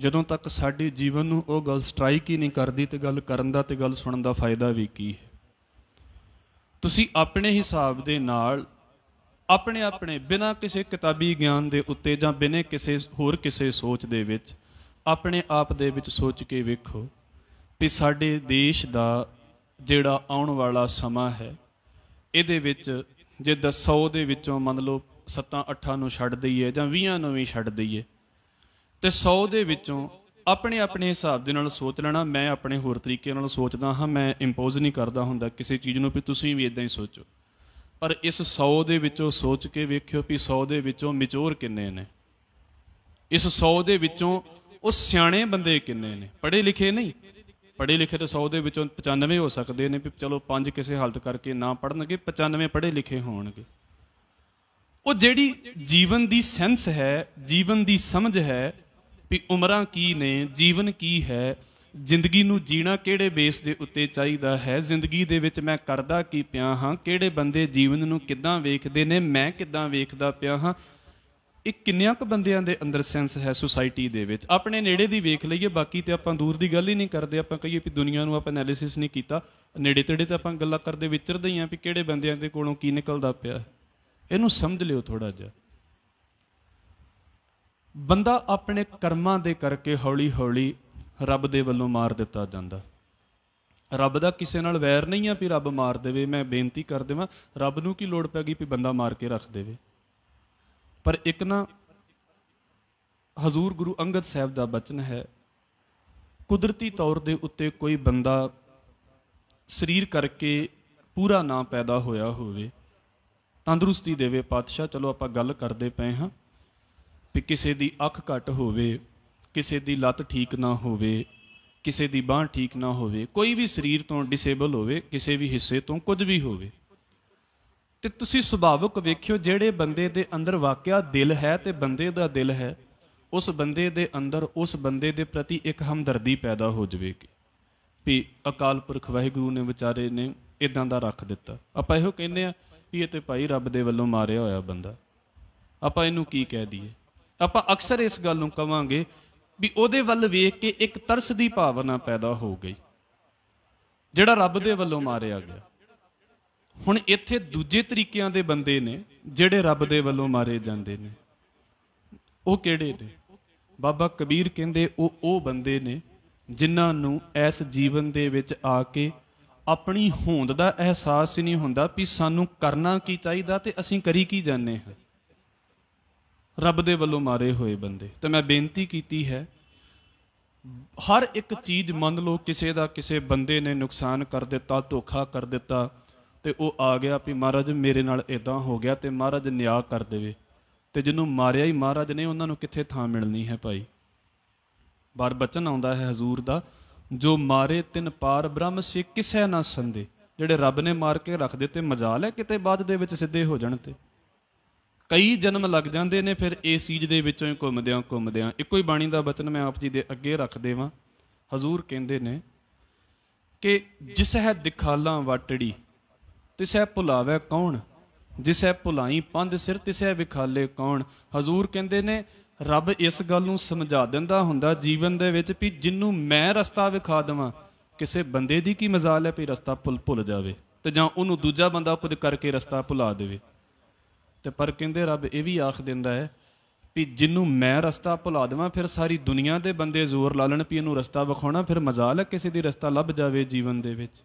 ਜਦੋਂ ਤੱਕ ਸਾਡੇ ਜੀਵਨ ਨੂੰ ਉਹ ਗੱਲ ਸਟ੍ਰਾਈਕ ਹੀ ਨਹੀਂ ਕਰਦੀ ਤੇ ਗੱਲ ਕਰਨ ਦਾ ਤੇ ਗੱਲ ਸੁਣਨ ਦਾ ਫਾਇਦਾ ਵੀ ਕੀ ਹੈ ਤੁਸੀਂ ਆਪਣੇ ਹਿਸਾਬ ਦੇ ਨਾਲ ਆਪਣੇ ਆਪਣੇ ਬਿਨਾਂ ਕਿਸੇ ਕਿਤਾਬੀ ਗਿਆਨ ਦੇ ਉੱਤੇ ਜਾਂ ਬਿਨਾਂ ਕਿਸੇ ਹੋਰ ਕਿਸੇ ਸੋਚ ਦੇ ਵਿੱਚ ਆਪਣੇ ਆਪ ਦੇ ਵਿੱਚ ਸੋਚ ਕੇ ਵੇਖੋ ਕਿ ਸਾਡੇ ਦੇਸ਼ ਦਾ ਜਿਹੜਾ ਆਉਣ ਵਾਲਾ ਸਮਾਂ ਹੈ ਇਹਦੇ ਵਿੱਚ ਜੇ 100 ਦੇ ਵਿੱਚੋਂ ਮੰਨ ਲਓ 7 8 ਨੂੰ ਛੱਡ ਦਈਏ ਜਾਂ 20 ਨੂੰ ਵੀ ਛੱਡ ਦਈਏ ਤੇ 100 ਦੇ ਵਿੱਚੋਂ ਆਪਣੇ ਆਪਣੇ ਹਿਸਾਬ ਦੇ ਨਾਲ ਸੋਚ ਲੈਣਾ ਮੈਂ ਆਪਣੇ ਹੋਰ ਤਰੀਕੇ ਨਾਲ ਸੋਚਦਾ ਹਾਂ ਮੈਂ ਇੰਪੋਜ਼ ਨਹੀਂ ਕਰਦਾ ਹੁੰਦਾ ਕਿਸੇ ਚੀਜ਼ ਨੂੰ ਵੀ ਤੁਸੀਂ ਵੀ ਇਦਾਂ ਹੀ ਸੋਚੋ ਪਰ ਇਸ 100 ਦੇ ਵਿੱਚੋਂ ਸੋਚ ਕੇ ਵੇਖਿਓ ਵੀ 100 ਦੇ ਵਿੱਚੋਂ ਮੈਚੋਰ ਕਿੰਨੇ ਨੇ ਇਸ 100 ਦੇ ਵਿੱਚੋਂ ਉਹ ਸਿਆਣੇ ਬੰਦੇ ਕਿੰਨੇ ਨੇ ਪੜ੍ਹੇ ਲਿਖੇ ਨਹੀਂ ਪੜ੍ਹੇ ਲਿਖੇ ਤਾਂ 100 ਦੇ ਵਿੱਚੋਂ 95 ਹੋ ਸਕਦੇ ਨੇ ਵੀ ਚਲੋ ਪੰਜ ਕਿਸੇ ਹਾਲਤ ਕਰਕੇ ਨਾ ਪੜਨਗੇ 95 ਪੜ੍ਹੇ ਲਿਖੇ ਹੋਣਗੇ ਉਹ ਜਿਹੜੀ ਜੀਵਨ ਦੀ ਸੈਂਸ ਹੈ ਜੀਵਨ ਦੀ ਸਮਝ ਹੈ ਵੀ ਉਮਰਾਂ ਕੀ ਨੇ ਜੀਵਨ ਕੀ ਹੈ ਜ਼ਿੰਦਗੀ ਨੂੰ ਜੀਣਾ ਕਿਹੜੇ ਬੇਸ ਦੇ ਉੱਤੇ ਚਾਹੀਦਾ ਹੈ ਜ਼ਿੰਦਗੀ ਦੇ ਵਿੱਚ ਮੈਂ ਕਰਦਾ ਕੀ ਪਿਆ ਹਾਂ ਕਿਹੜੇ ਬੰਦੇ ਜੀਵਨ ਨੂੰ ਕਿੱਦਾਂ ਵੇਖਦੇ ਨੇ ਮੈਂ ਕਿੱਦਾਂ ਵੇਖਦਾ ਪਿਆ ਹਾਂ ਇਹ ਕਿੰਨਿਆਂ ਕੁ ਬੰਦਿਆਂ ਦੇ ਅੰਦਰ ਸੈਂਸ ਹੈ ਸੋਸਾਇਟੀ ਦੇ ਵਿੱਚ ਆਪਣੇ ਨੇੜੇ ਦੀ ਵੇਖ ਲਈਏ ਬਾਕੀ ਤੇ ਆਪਾਂ ਦੂਰ ਦੀ ਗੱਲ ਹੀ ਨਹੀਂ ਕਰਦੇ ਆਪਾਂ ਕਹੀਏ ਵੀ ਦੁਨੀਆ ਨੂੰ ਆਪਾਂ ਐਨਾਲਿਸਿਸ ਨਹੀਂ ਕੀਤਾ ਨੇੜੇ ਤੇੜੇ ਤੇ ਆਪਾਂ ਗੱਲਾਂ ਕਰਦੇ ਵਿਚਰਦੇ ਹੀ ਆਂ ਵੀ ਕਿਹੜੇ ਬੰਦਿਆਂ ਦੇ ਕੋਲੋਂ ਕੀ ਨਿਕਲਦਾ ਪਿਆ ਇਹਨੂੰ ਸਮਝ ਲਿਓ ਥੋੜਾ ਜਿਹਾ ਬੰਦਾ ਆਪਣੇ ਕਰਮਾਂ ਦੇ ਕਰਕੇ ਹੌਲੀ-ਹੌਲੀ ਰੱਬ ਦੇ ਵੱਲੋਂ ਮਾਰ ਦਿੱਤਾ ਜਾਂਦਾ ਰੱਬ ਦਾ ਕਿਸੇ ਨਾਲ ਵੈਰ ਨਹੀਂ ਆ ਵੀ ਰੱਬ ਮਾਰ ਦੇਵੇ ਮੈਂ ਬੇਨਤੀ ਕਰ ਦੇਵਾਂ ਰੱਬ ਨੂੰ ਕੀ ਲੋੜ ਪੈ ਗਈ ਵੀ ਬੰਦਾ ਮਾਰ ਕੇ ਰੱਖ ਦੇਵੇ ਪਰ ਇੱਕ ਨਾ ਹਜ਼ੂਰ ਗੁਰੂ ਅੰਗਦ ਸਾਹਿਬ ਦਾ ਬਚਨ ਹੈ ਕੁਦਰਤੀ ਤੌਰ ਦੇ ਉੱਤੇ ਕੋਈ ਬੰਦਾ ਸਰੀਰ ਕਰਕੇ ਪੂਰਾ ਨਾ ਪੈਦਾ ਹੋਇਆ ਹੋਵੇ ਤੰਦਰੁਸਤੀ ਦੇਵੇ ਪਾਤਸ਼ਾਹ ਚਲੋ ਆਪਾਂ ਗੱਲ ਕਰਦੇ ਪਏ ਹਾਂ ਵੀ ਕਿਸੇ ਦੀ ਅੱਖ ਘਟ ਹੋਵੇ ਕਿਸੇ ਦੀ ਲੱਤ ਠੀਕ ਨਾ ਹੋਵੇ ਕਿਸੇ ਦੀ ਬਾਹ ਠੀਕ ਨਾ ਹੋਵੇ ਕੋਈ ਵੀ ਸਰੀਰ ਤੋਂ ਡਿਸੇਬਲ ਹੋਵੇ ਕਿਸੇ ਵੀ ਹਿੱਸੇ ਤੋਂ ਕੁਝ ਵੀ ਹੋਵੇ ਤੇ ਤੁਸੀਂ ਸੁਭਾਵਕ ਵੇਖਿਓ ਜਿਹੜੇ ਬੰਦੇ ਦੇ ਅੰਦਰ ਵਾਕਿਆ ਦਿਲ ਹੈ ਤੇ ਬੰਦੇ ਦਾ ਦਿਲ ਹੈ ਉਸ ਬੰਦੇ ਦੇ ਅੰਦਰ ਉਸ ਬੰਦੇ ਦੇ ਪ੍ਰਤੀ ਇੱਕ ਹਮਦਰਦੀ ਪੈਦਾ ਹੋ ਜਾਵੇਗੀ ਵੀ ਅਕਾਲ ਪੁਰਖ ਵਾਹਿਗੁਰੂ ਨੇ ਵਿਚਾਰੇ ਨੇ ਇਦਾਂ ਦਾ ਰੱਖ ਦਿੱਤਾ ਆਪਾਂ ਇਹੋ ਕਹਿੰਦੇ ਆ ਵੀ ਇਹ ਤੇ ਭਾਈ ਰੱਬ ਦੇ ਵੱਲੋਂ ਮਾਰਿਆ ਹੋਇਆ ਬੰਦਾ ਆਪਾਂ ਇਹਨੂੰ ਕੀ ਕਹਿ ਦਈਏ ਆਪਾਂ ਅਕਸਰ ਇਸ ਗੱਲ ਨੂੰ ਕਵਾਂਗੇ ਵੀ ਉਹਦੇ ਵੱਲ ਵੇਖ ਕੇ ਇੱਕ ਤਰਸ ਦੀ ਭਾਵਨਾ ਪੈਦਾ ਹੋ ਗਈ ਜਿਹੜਾ ਰੱਬ ਦੇ ਵੱਲੋਂ ਮਾਰਿਆ ਗਿਆ ਹੁਣ ਇੱਥੇ ਦੂਜੇ ਤਰੀਕਿਆਂ ਦੇ ਬੰਦੇ ਨੇ ਜਿਹੜੇ ਰੱਬ ਦੇ ਵੱਲੋਂ ਮਾਰੇ ਜਾਂਦੇ ਨੇ ਉਹ ਕਿਹੜੇ ਨੇ ਬਾਬਾ ਕਬੀਰ ਕਹਿੰਦੇ ਉਹ ਉਹ ਬੰਦੇ ਨੇ ਜਿਨ੍ਹਾਂ ਨੂੰ ਇਸ ਜੀਵਨ ਦੇ ਵਿੱਚ ਆ ਕੇ ਆਪਣੀ ਹੋਂਦ ਦਾ ਅਹਿਸਾਸ ਹੀ ਨਹੀਂ ਹੁੰਦਾ ਵੀ ਸਾਨੂੰ ਕਰਨਾ ਕੀ ਚਾਹੀਦਾ ਤੇ ਅਸੀਂ ਕਰੀ ਕੀ ਜਾਂਦੇ ਹਾਂ ਰੱਬ ਦੇ ਵੱਲੋਂ ਮਾਰੇ ਹੋਏ ਬੰਦੇ ਤੇ ਮੈਂ ਬੇਨਤੀ ਕੀਤੀ ਹੈ ਹਰ ਇੱਕ ਚੀਜ਼ ਮੰਨ ਲਓ ਕਿਸੇ ਦਾ ਕਿਸੇ ਬੰਦੇ ਨੇ ਨੁਕਸਾਨ ਕਰ ਦਿੱਤਾ ਧੋਖਾ ਕਰ ਦਿੱਤਾ ਤੇ ਉਹ ਆ ਗਿਆ ਵੀ ਮਹਾਰਾਜ ਮੇਰੇ ਨਾਲ ਇਦਾਂ ਹੋ ਗਿਆ ਤੇ ਮਹਾਰਾਜ ਨਿਆਂ ਕਰ ਦੇਵੇ ਤੇ ਜਿਹਨੂੰ ਮਾਰਿਆ ਹੀ ਮਹਾਰਾਜ ਨੇ ਉਹਨਾਂ ਨੂੰ ਕਿੱਥੇ ਥਾਂ ਮਿਲਣੀ ਹੈ ਭਾਈ ਬਾਰ ਬਚਨ ਆਉਂਦਾ ਹੈ ਹਜ਼ੂਰ ਦਾ ਜੋ ਮਾਰੇ ਤਿੰਨ ਪਾਰ ਬ੍ਰਹਮ ਸੇ ਕਿਸੈ ਨਾ ਸੰਦੇ ਜਿਹੜੇ ਰੱਬ ਨੇ ਮਾਰ ਕੇ ਰੱਖ ਦਿੱਤੇ ਮਜ਼ਾਲ ਹੈ ਕਿਤੇ ਬਾਅਦ ਦੇ ਵਿੱਚ ਸਿੱਧੇ ਹੋ ਜਾਣ ਤੇ ਕਈ ਜਨਮ ਲੱਗ ਜਾਂਦੇ ਨੇ ਫਿਰ ਇਸ ਚੀਜ਼ ਦੇ ਵਿੱਚੋਂ ਹੀ ਘੁੰਮਦਿਆਂ ਘੁੰਮਦਿਆਂ ਇੱਕੋ ਹੀ ਬਾਣੀ ਦਾ ਬਚਨ ਮੈਂ ਆਪ ਜੀ ਦੇ ਅੱਗੇ ਰੱਖ ਦੇਵਾਂ ਹਜ਼ੂਰ ਕਹਿੰਦੇ ਨੇ ਕਿ ਜਿਸ ਹੈ ਦਿਖਾਲਾਂ ਵਾਟੜੀ ਤਿਸ ਹੈ ਭੁਲਾਵੇ ਕੌਣ ਜਿਸ ਹੈ ਭੁਲਾਈ ਪੰਧ ਸਿਰ ਤਿਸ ਹੈ ਵਿਖਾਲੇ ਕੌਣ ਹਜ਼ੂਰ ਕਹਿੰਦੇ ਨੇ ਰੱਬ ਇਸ ਗੱਲ ਨੂੰ ਸਮਝਾ ਦਿੰਦਾ ਹੁੰਦਾ ਜੀਵਨ ਦੇ ਵਿੱਚ ਵੀ ਜਿੰਨੂੰ ਮੈਂ ਰਸਤਾ ਵਿਖਾ ਦਵਾਂ ਕਿਸੇ ਬੰਦੇ ਦੀ ਕੀ ਮਜ਼ਾਲ ਹੈ ਵੀ ਰਸਤਾ ਭੁੱਲ ਭੁੱਲ ਜਾਵੇ ਤੇ ਜਾਂ ਉਹਨੂੰ ਦੂਜਾ ਬੰਦਾ ਖੁਦ ਕਰਕੇ ਰਸਤਾ ਭੁਲਾ ਦੇਵੇ ਤੇ ਪਰ ਕਹਿੰਦੇ ਰੱਬ ਇਹ ਵੀ ਆਖ ਦਿੰਦਾ ਹੈ ਵੀ ਜਿੰਨੂੰ ਮੈਂ ਰਸਤਾ ਭੁਲਾ ਦੇਵਾਂ ਫਿਰ ਸਾਰੀ ਦੁਨੀਆ ਦੇ ਬੰਦੇ ਜ਼ੋਰ ਲਾ ਲੈਣ ਵੀ ਇਹਨੂੰ ਰਸਤਾ ਵਿਖਾਉਣਾ ਫਿਰ ਮਜ਼ਾਲ ਹੈ ਕਿਸੇ ਦੀ ਰਸਤਾ ਲੱਭ ਜਾਵੇ ਜੀਵਨ ਦੇ ਵਿੱਚ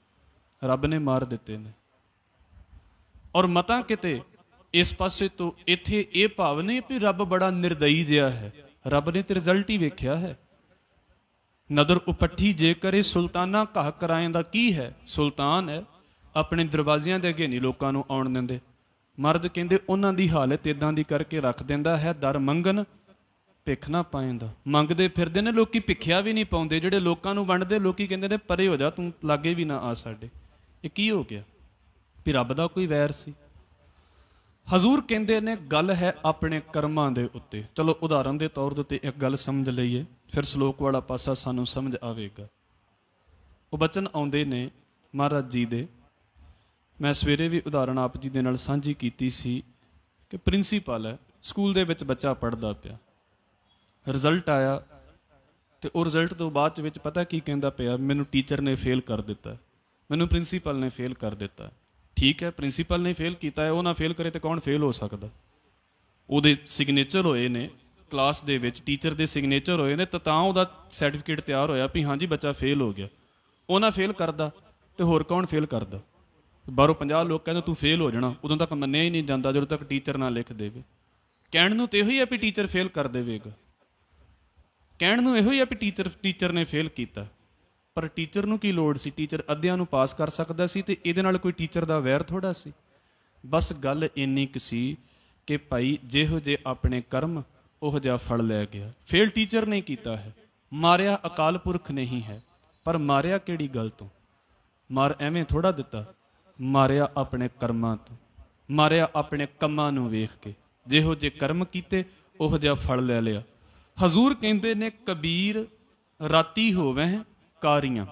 ਰੱਬ ਨੇ ਮਾਰ ਦਿੱਤੇ ਨੇ ਔਰ ਮਤਾ ਕਿਤੇ ਇਸ ਪਾਸੇ ਤੋਂ ਇੱਥੇ ਇਹ ਭਾਵ ਨਹੀਂ ਵੀ ਰੱਬ ਬੜਾ ਨਿਰਦਈ ਜਿਹਾ ਹੈ ਰੱਬ ਨੇ ਤੇ ਰਿਜ਼ਲਟ ਹੀ ਵੇਖਿਆ ਹੈ ਨਦਰ ਉਪੱਠੀ ਜੇ ਕਰੇ ਸੁਲਤਾਨਾ ਕਹ ਕਰਾਏ ਦਾ ਕੀ ਹੈ ਸੁਲਤਾਨ ਹੈ ਆਪਣੇ ਦਰਵਾਜ਼ਿਆਂ ਦੇ ਅੱਗੇ ਨਹੀਂ ਲੋਕਾਂ ਨੂੰ ਆਉਣ ਦਿੰਦੇ ਮਰਦ ਕਹਿੰਦੇ ਉਹਨਾਂ ਦੀ ਹਾਲਤ ਇਦਾਂ ਦੀ ਕਰਕੇ ਰੱਖ ਦਿੰਦਾ ਹੈ ਦਰ ਮੰਗਨ ਭਿੱਖ ਨਾ ਪਾਏਂਦਾ ਮੰਗਦੇ ਫਿਰਦੇ ਨੇ ਲੋਕੀ ਭਿੱਖਿਆ ਵੀ ਨਹੀਂ ਪਾਉਂਦੇ ਜਿਹੜੇ ਲੋਕਾਂ ਨੂੰ ਵੰਡਦੇ ਲੋਕੀ ਕਹਿੰਦੇ ਨੇ ਪਰੇ ਹੋ ਜਾ ਤੂੰ ਲਾਗੇ ਵੀ ਨਾ ਆ ਸਾਡੇ ਇਹ ਕੀ ਹੋ ਗਿਆ ਵੀ ਰੱਬ ਦਾ ਕੋਈ ਵੈਰ ਸੀ ਹਜ਼ੂਰ ਕਹਿੰਦੇ ਨੇ ਗੱਲ ਹੈ ਆਪਣੇ ਕਰਮਾਂ ਦੇ ਉੱਤੇ ਚਲੋ ਉਦਾਹਰਨ ਦੇ ਤੌਰ ਤੇ ਇੱਕ ਗੱਲ ਸਮਝ ਲਈਏ ਫਿਰ ਸ਼ਲੋਕ ਵਾਲਾ ਪਾਸਾ ਸਾਨੂੰ ਸਮਝ ਆਵੇਗਾ ਉਹ ਬਚਨ ਆਉਂਦੇ ਨੇ ਮਹਾਰਾਜ ਜੀ ਦੇ ਮੈਂ ਸਵੇਰੇ ਵੀ ਉਦਾਹਰਣ ਆਪ ਜੀ ਦੇ ਨਾਲ ਸਾਂਝੀ ਕੀਤੀ ਸੀ ਕਿ ਪ੍ਰਿੰਸੀਪਲ ਹੈ ਸਕੂਲ ਦੇ ਵਿੱਚ ਬੱਚਾ ਪੜਦਾ ਪਿਆ ਰਿਜ਼ਲਟ ਆਇਆ ਤੇ ਉਹ ਰਿਜ਼ਲਟ ਤੋਂ ਬਾਅਦ ਵਿੱਚ ਪਤਾ ਕੀ ਕਹਿੰਦਾ ਪਿਆ ਮੈਨੂੰ ਟੀਚਰ ਨੇ ਫੇਲ ਕਰ ਦਿੱਤਾ ਮੈਨੂੰ ਪ੍ਰਿੰਸੀਪਲ ਨੇ ਫੇਲ ਕਰ ਦਿੱਤਾ ਠੀਕ ਹੈ ਪ੍ਰਿੰਸੀਪਲ ਨੇ ਫੇਲ ਕੀਤਾ ਹੈ ਉਹ ਨਾ ਫੇਲ ਕਰੇ ਤੇ ਕੌਣ ਫੇਲ ਹੋ ਸਕਦਾ ਉਹਦੇ ਸਿਗਨੇਚਰ ਹੋਏ ਨੇ ਕਲਾਸ ਦੇ ਵਿੱਚ ਟੀਚਰ ਦੇ ਸਿਗਨੇਚਰ ਹੋਏ ਨੇ ਤਾਂ ਤਾਂ ਉਹਦਾ ਸਰਟੀਫਿਕੇਟ ਤਿਆਰ ਹੋਇਆ ਵੀ ਹਾਂਜੀ ਬੱਚਾ ਫੇਲ ਹੋ ਗਿਆ ਉਹ ਨਾ ਫੇਲ ਕਰਦਾ ਤੇ ਹੋਰ ਕੌਣ ਫੇਲ ਕਰਦਾ ਬਾਹਰੋਂ 50 ਲੋਕ ਕਹਿੰਦੇ ਤੂੰ ਫੇਲ ਹੋ ਜਾਣਾ ਉਦੋਂ ਤੱਕ ਮੰਨਿਆ ਹੀ ਨਹੀਂ ਜਾਂਦਾ ਜਦੋਂ ਤੱਕ ਟੀਚਰ ਨਾ ਲਿਖ ਦੇਵੇ ਕਹਿਣ ਨੂੰ ਤੇ ਇਹੋ ਹੀ ਆ ਵੀ ਟੀਚਰ ਫੇਲ ਕਰ ਦੇਵੇਗਾ ਕਹਿਣ ਨੂੰ ਇਹੋ ਹੀ ਆ ਵੀ ਟੀਚਰ ਟੀਚਰ ਨੇ ਫੇਲ ਕੀਤਾ ਪਰ ਟੀਚਰ ਨੂੰ ਕੀ ਲੋੜ ਸੀ ਟੀਚਰ ਅੱਧਿਆਂ ਨੂੰ ਪਾਸ ਕਰ ਸਕਦਾ ਸੀ ਤੇ ਇਹਦੇ ਨਾਲ ਕੋਈ ਟੀਚਰ ਦਾ ਵੈਰ ਥੋੜਾ ਸੀ ਬਸ ਗੱਲ ਇੰਨੀ ਕਿ ਸੀ ਕਿ ਭਾਈ ਜਿਹੋ ਜੇ ਆਪਣੇ ਕਰਮ ਉਹ ਜਿਹਾ ਫਲ ਲੈ ਗਿਆ ਫੇਲ ਟੀਚਰ ਨੇ ਕੀਤਾ ਹੈ ਮਾਰਿਆ ਅਕਾਲ ਪੁਰਖ ਨਹੀਂ ਹੈ ਪਰ ਮਾਰਿਆ ਕਿਹੜੀ ਗੱਲ ਤੋਂ ਮਾਰ ਐਵੇਂ ਥੋੜਾ ਦਿੱਤਾ ਮਾਰਿਆ ਆਪਣੇ ਕਰਮਾਂ ਤੋਂ ਮਾਰਿਆ ਆਪਣੇ ਕੰਮਾਂ ਨੂੰ ਵੇਖ ਕੇ ਜਿਹੋ ਜੇ ਕਰਮ ਕੀਤੇ ਉਹ ਜਿਹਾ ਫਲ ਲੈ ਲਿਆ ਹਜ਼ੂਰ ਕਹਿੰਦੇ ਨੇ ਕਬੀਰ ਰਾਤੀ ਹੋਵੇ ਕਾਰੀਆਂ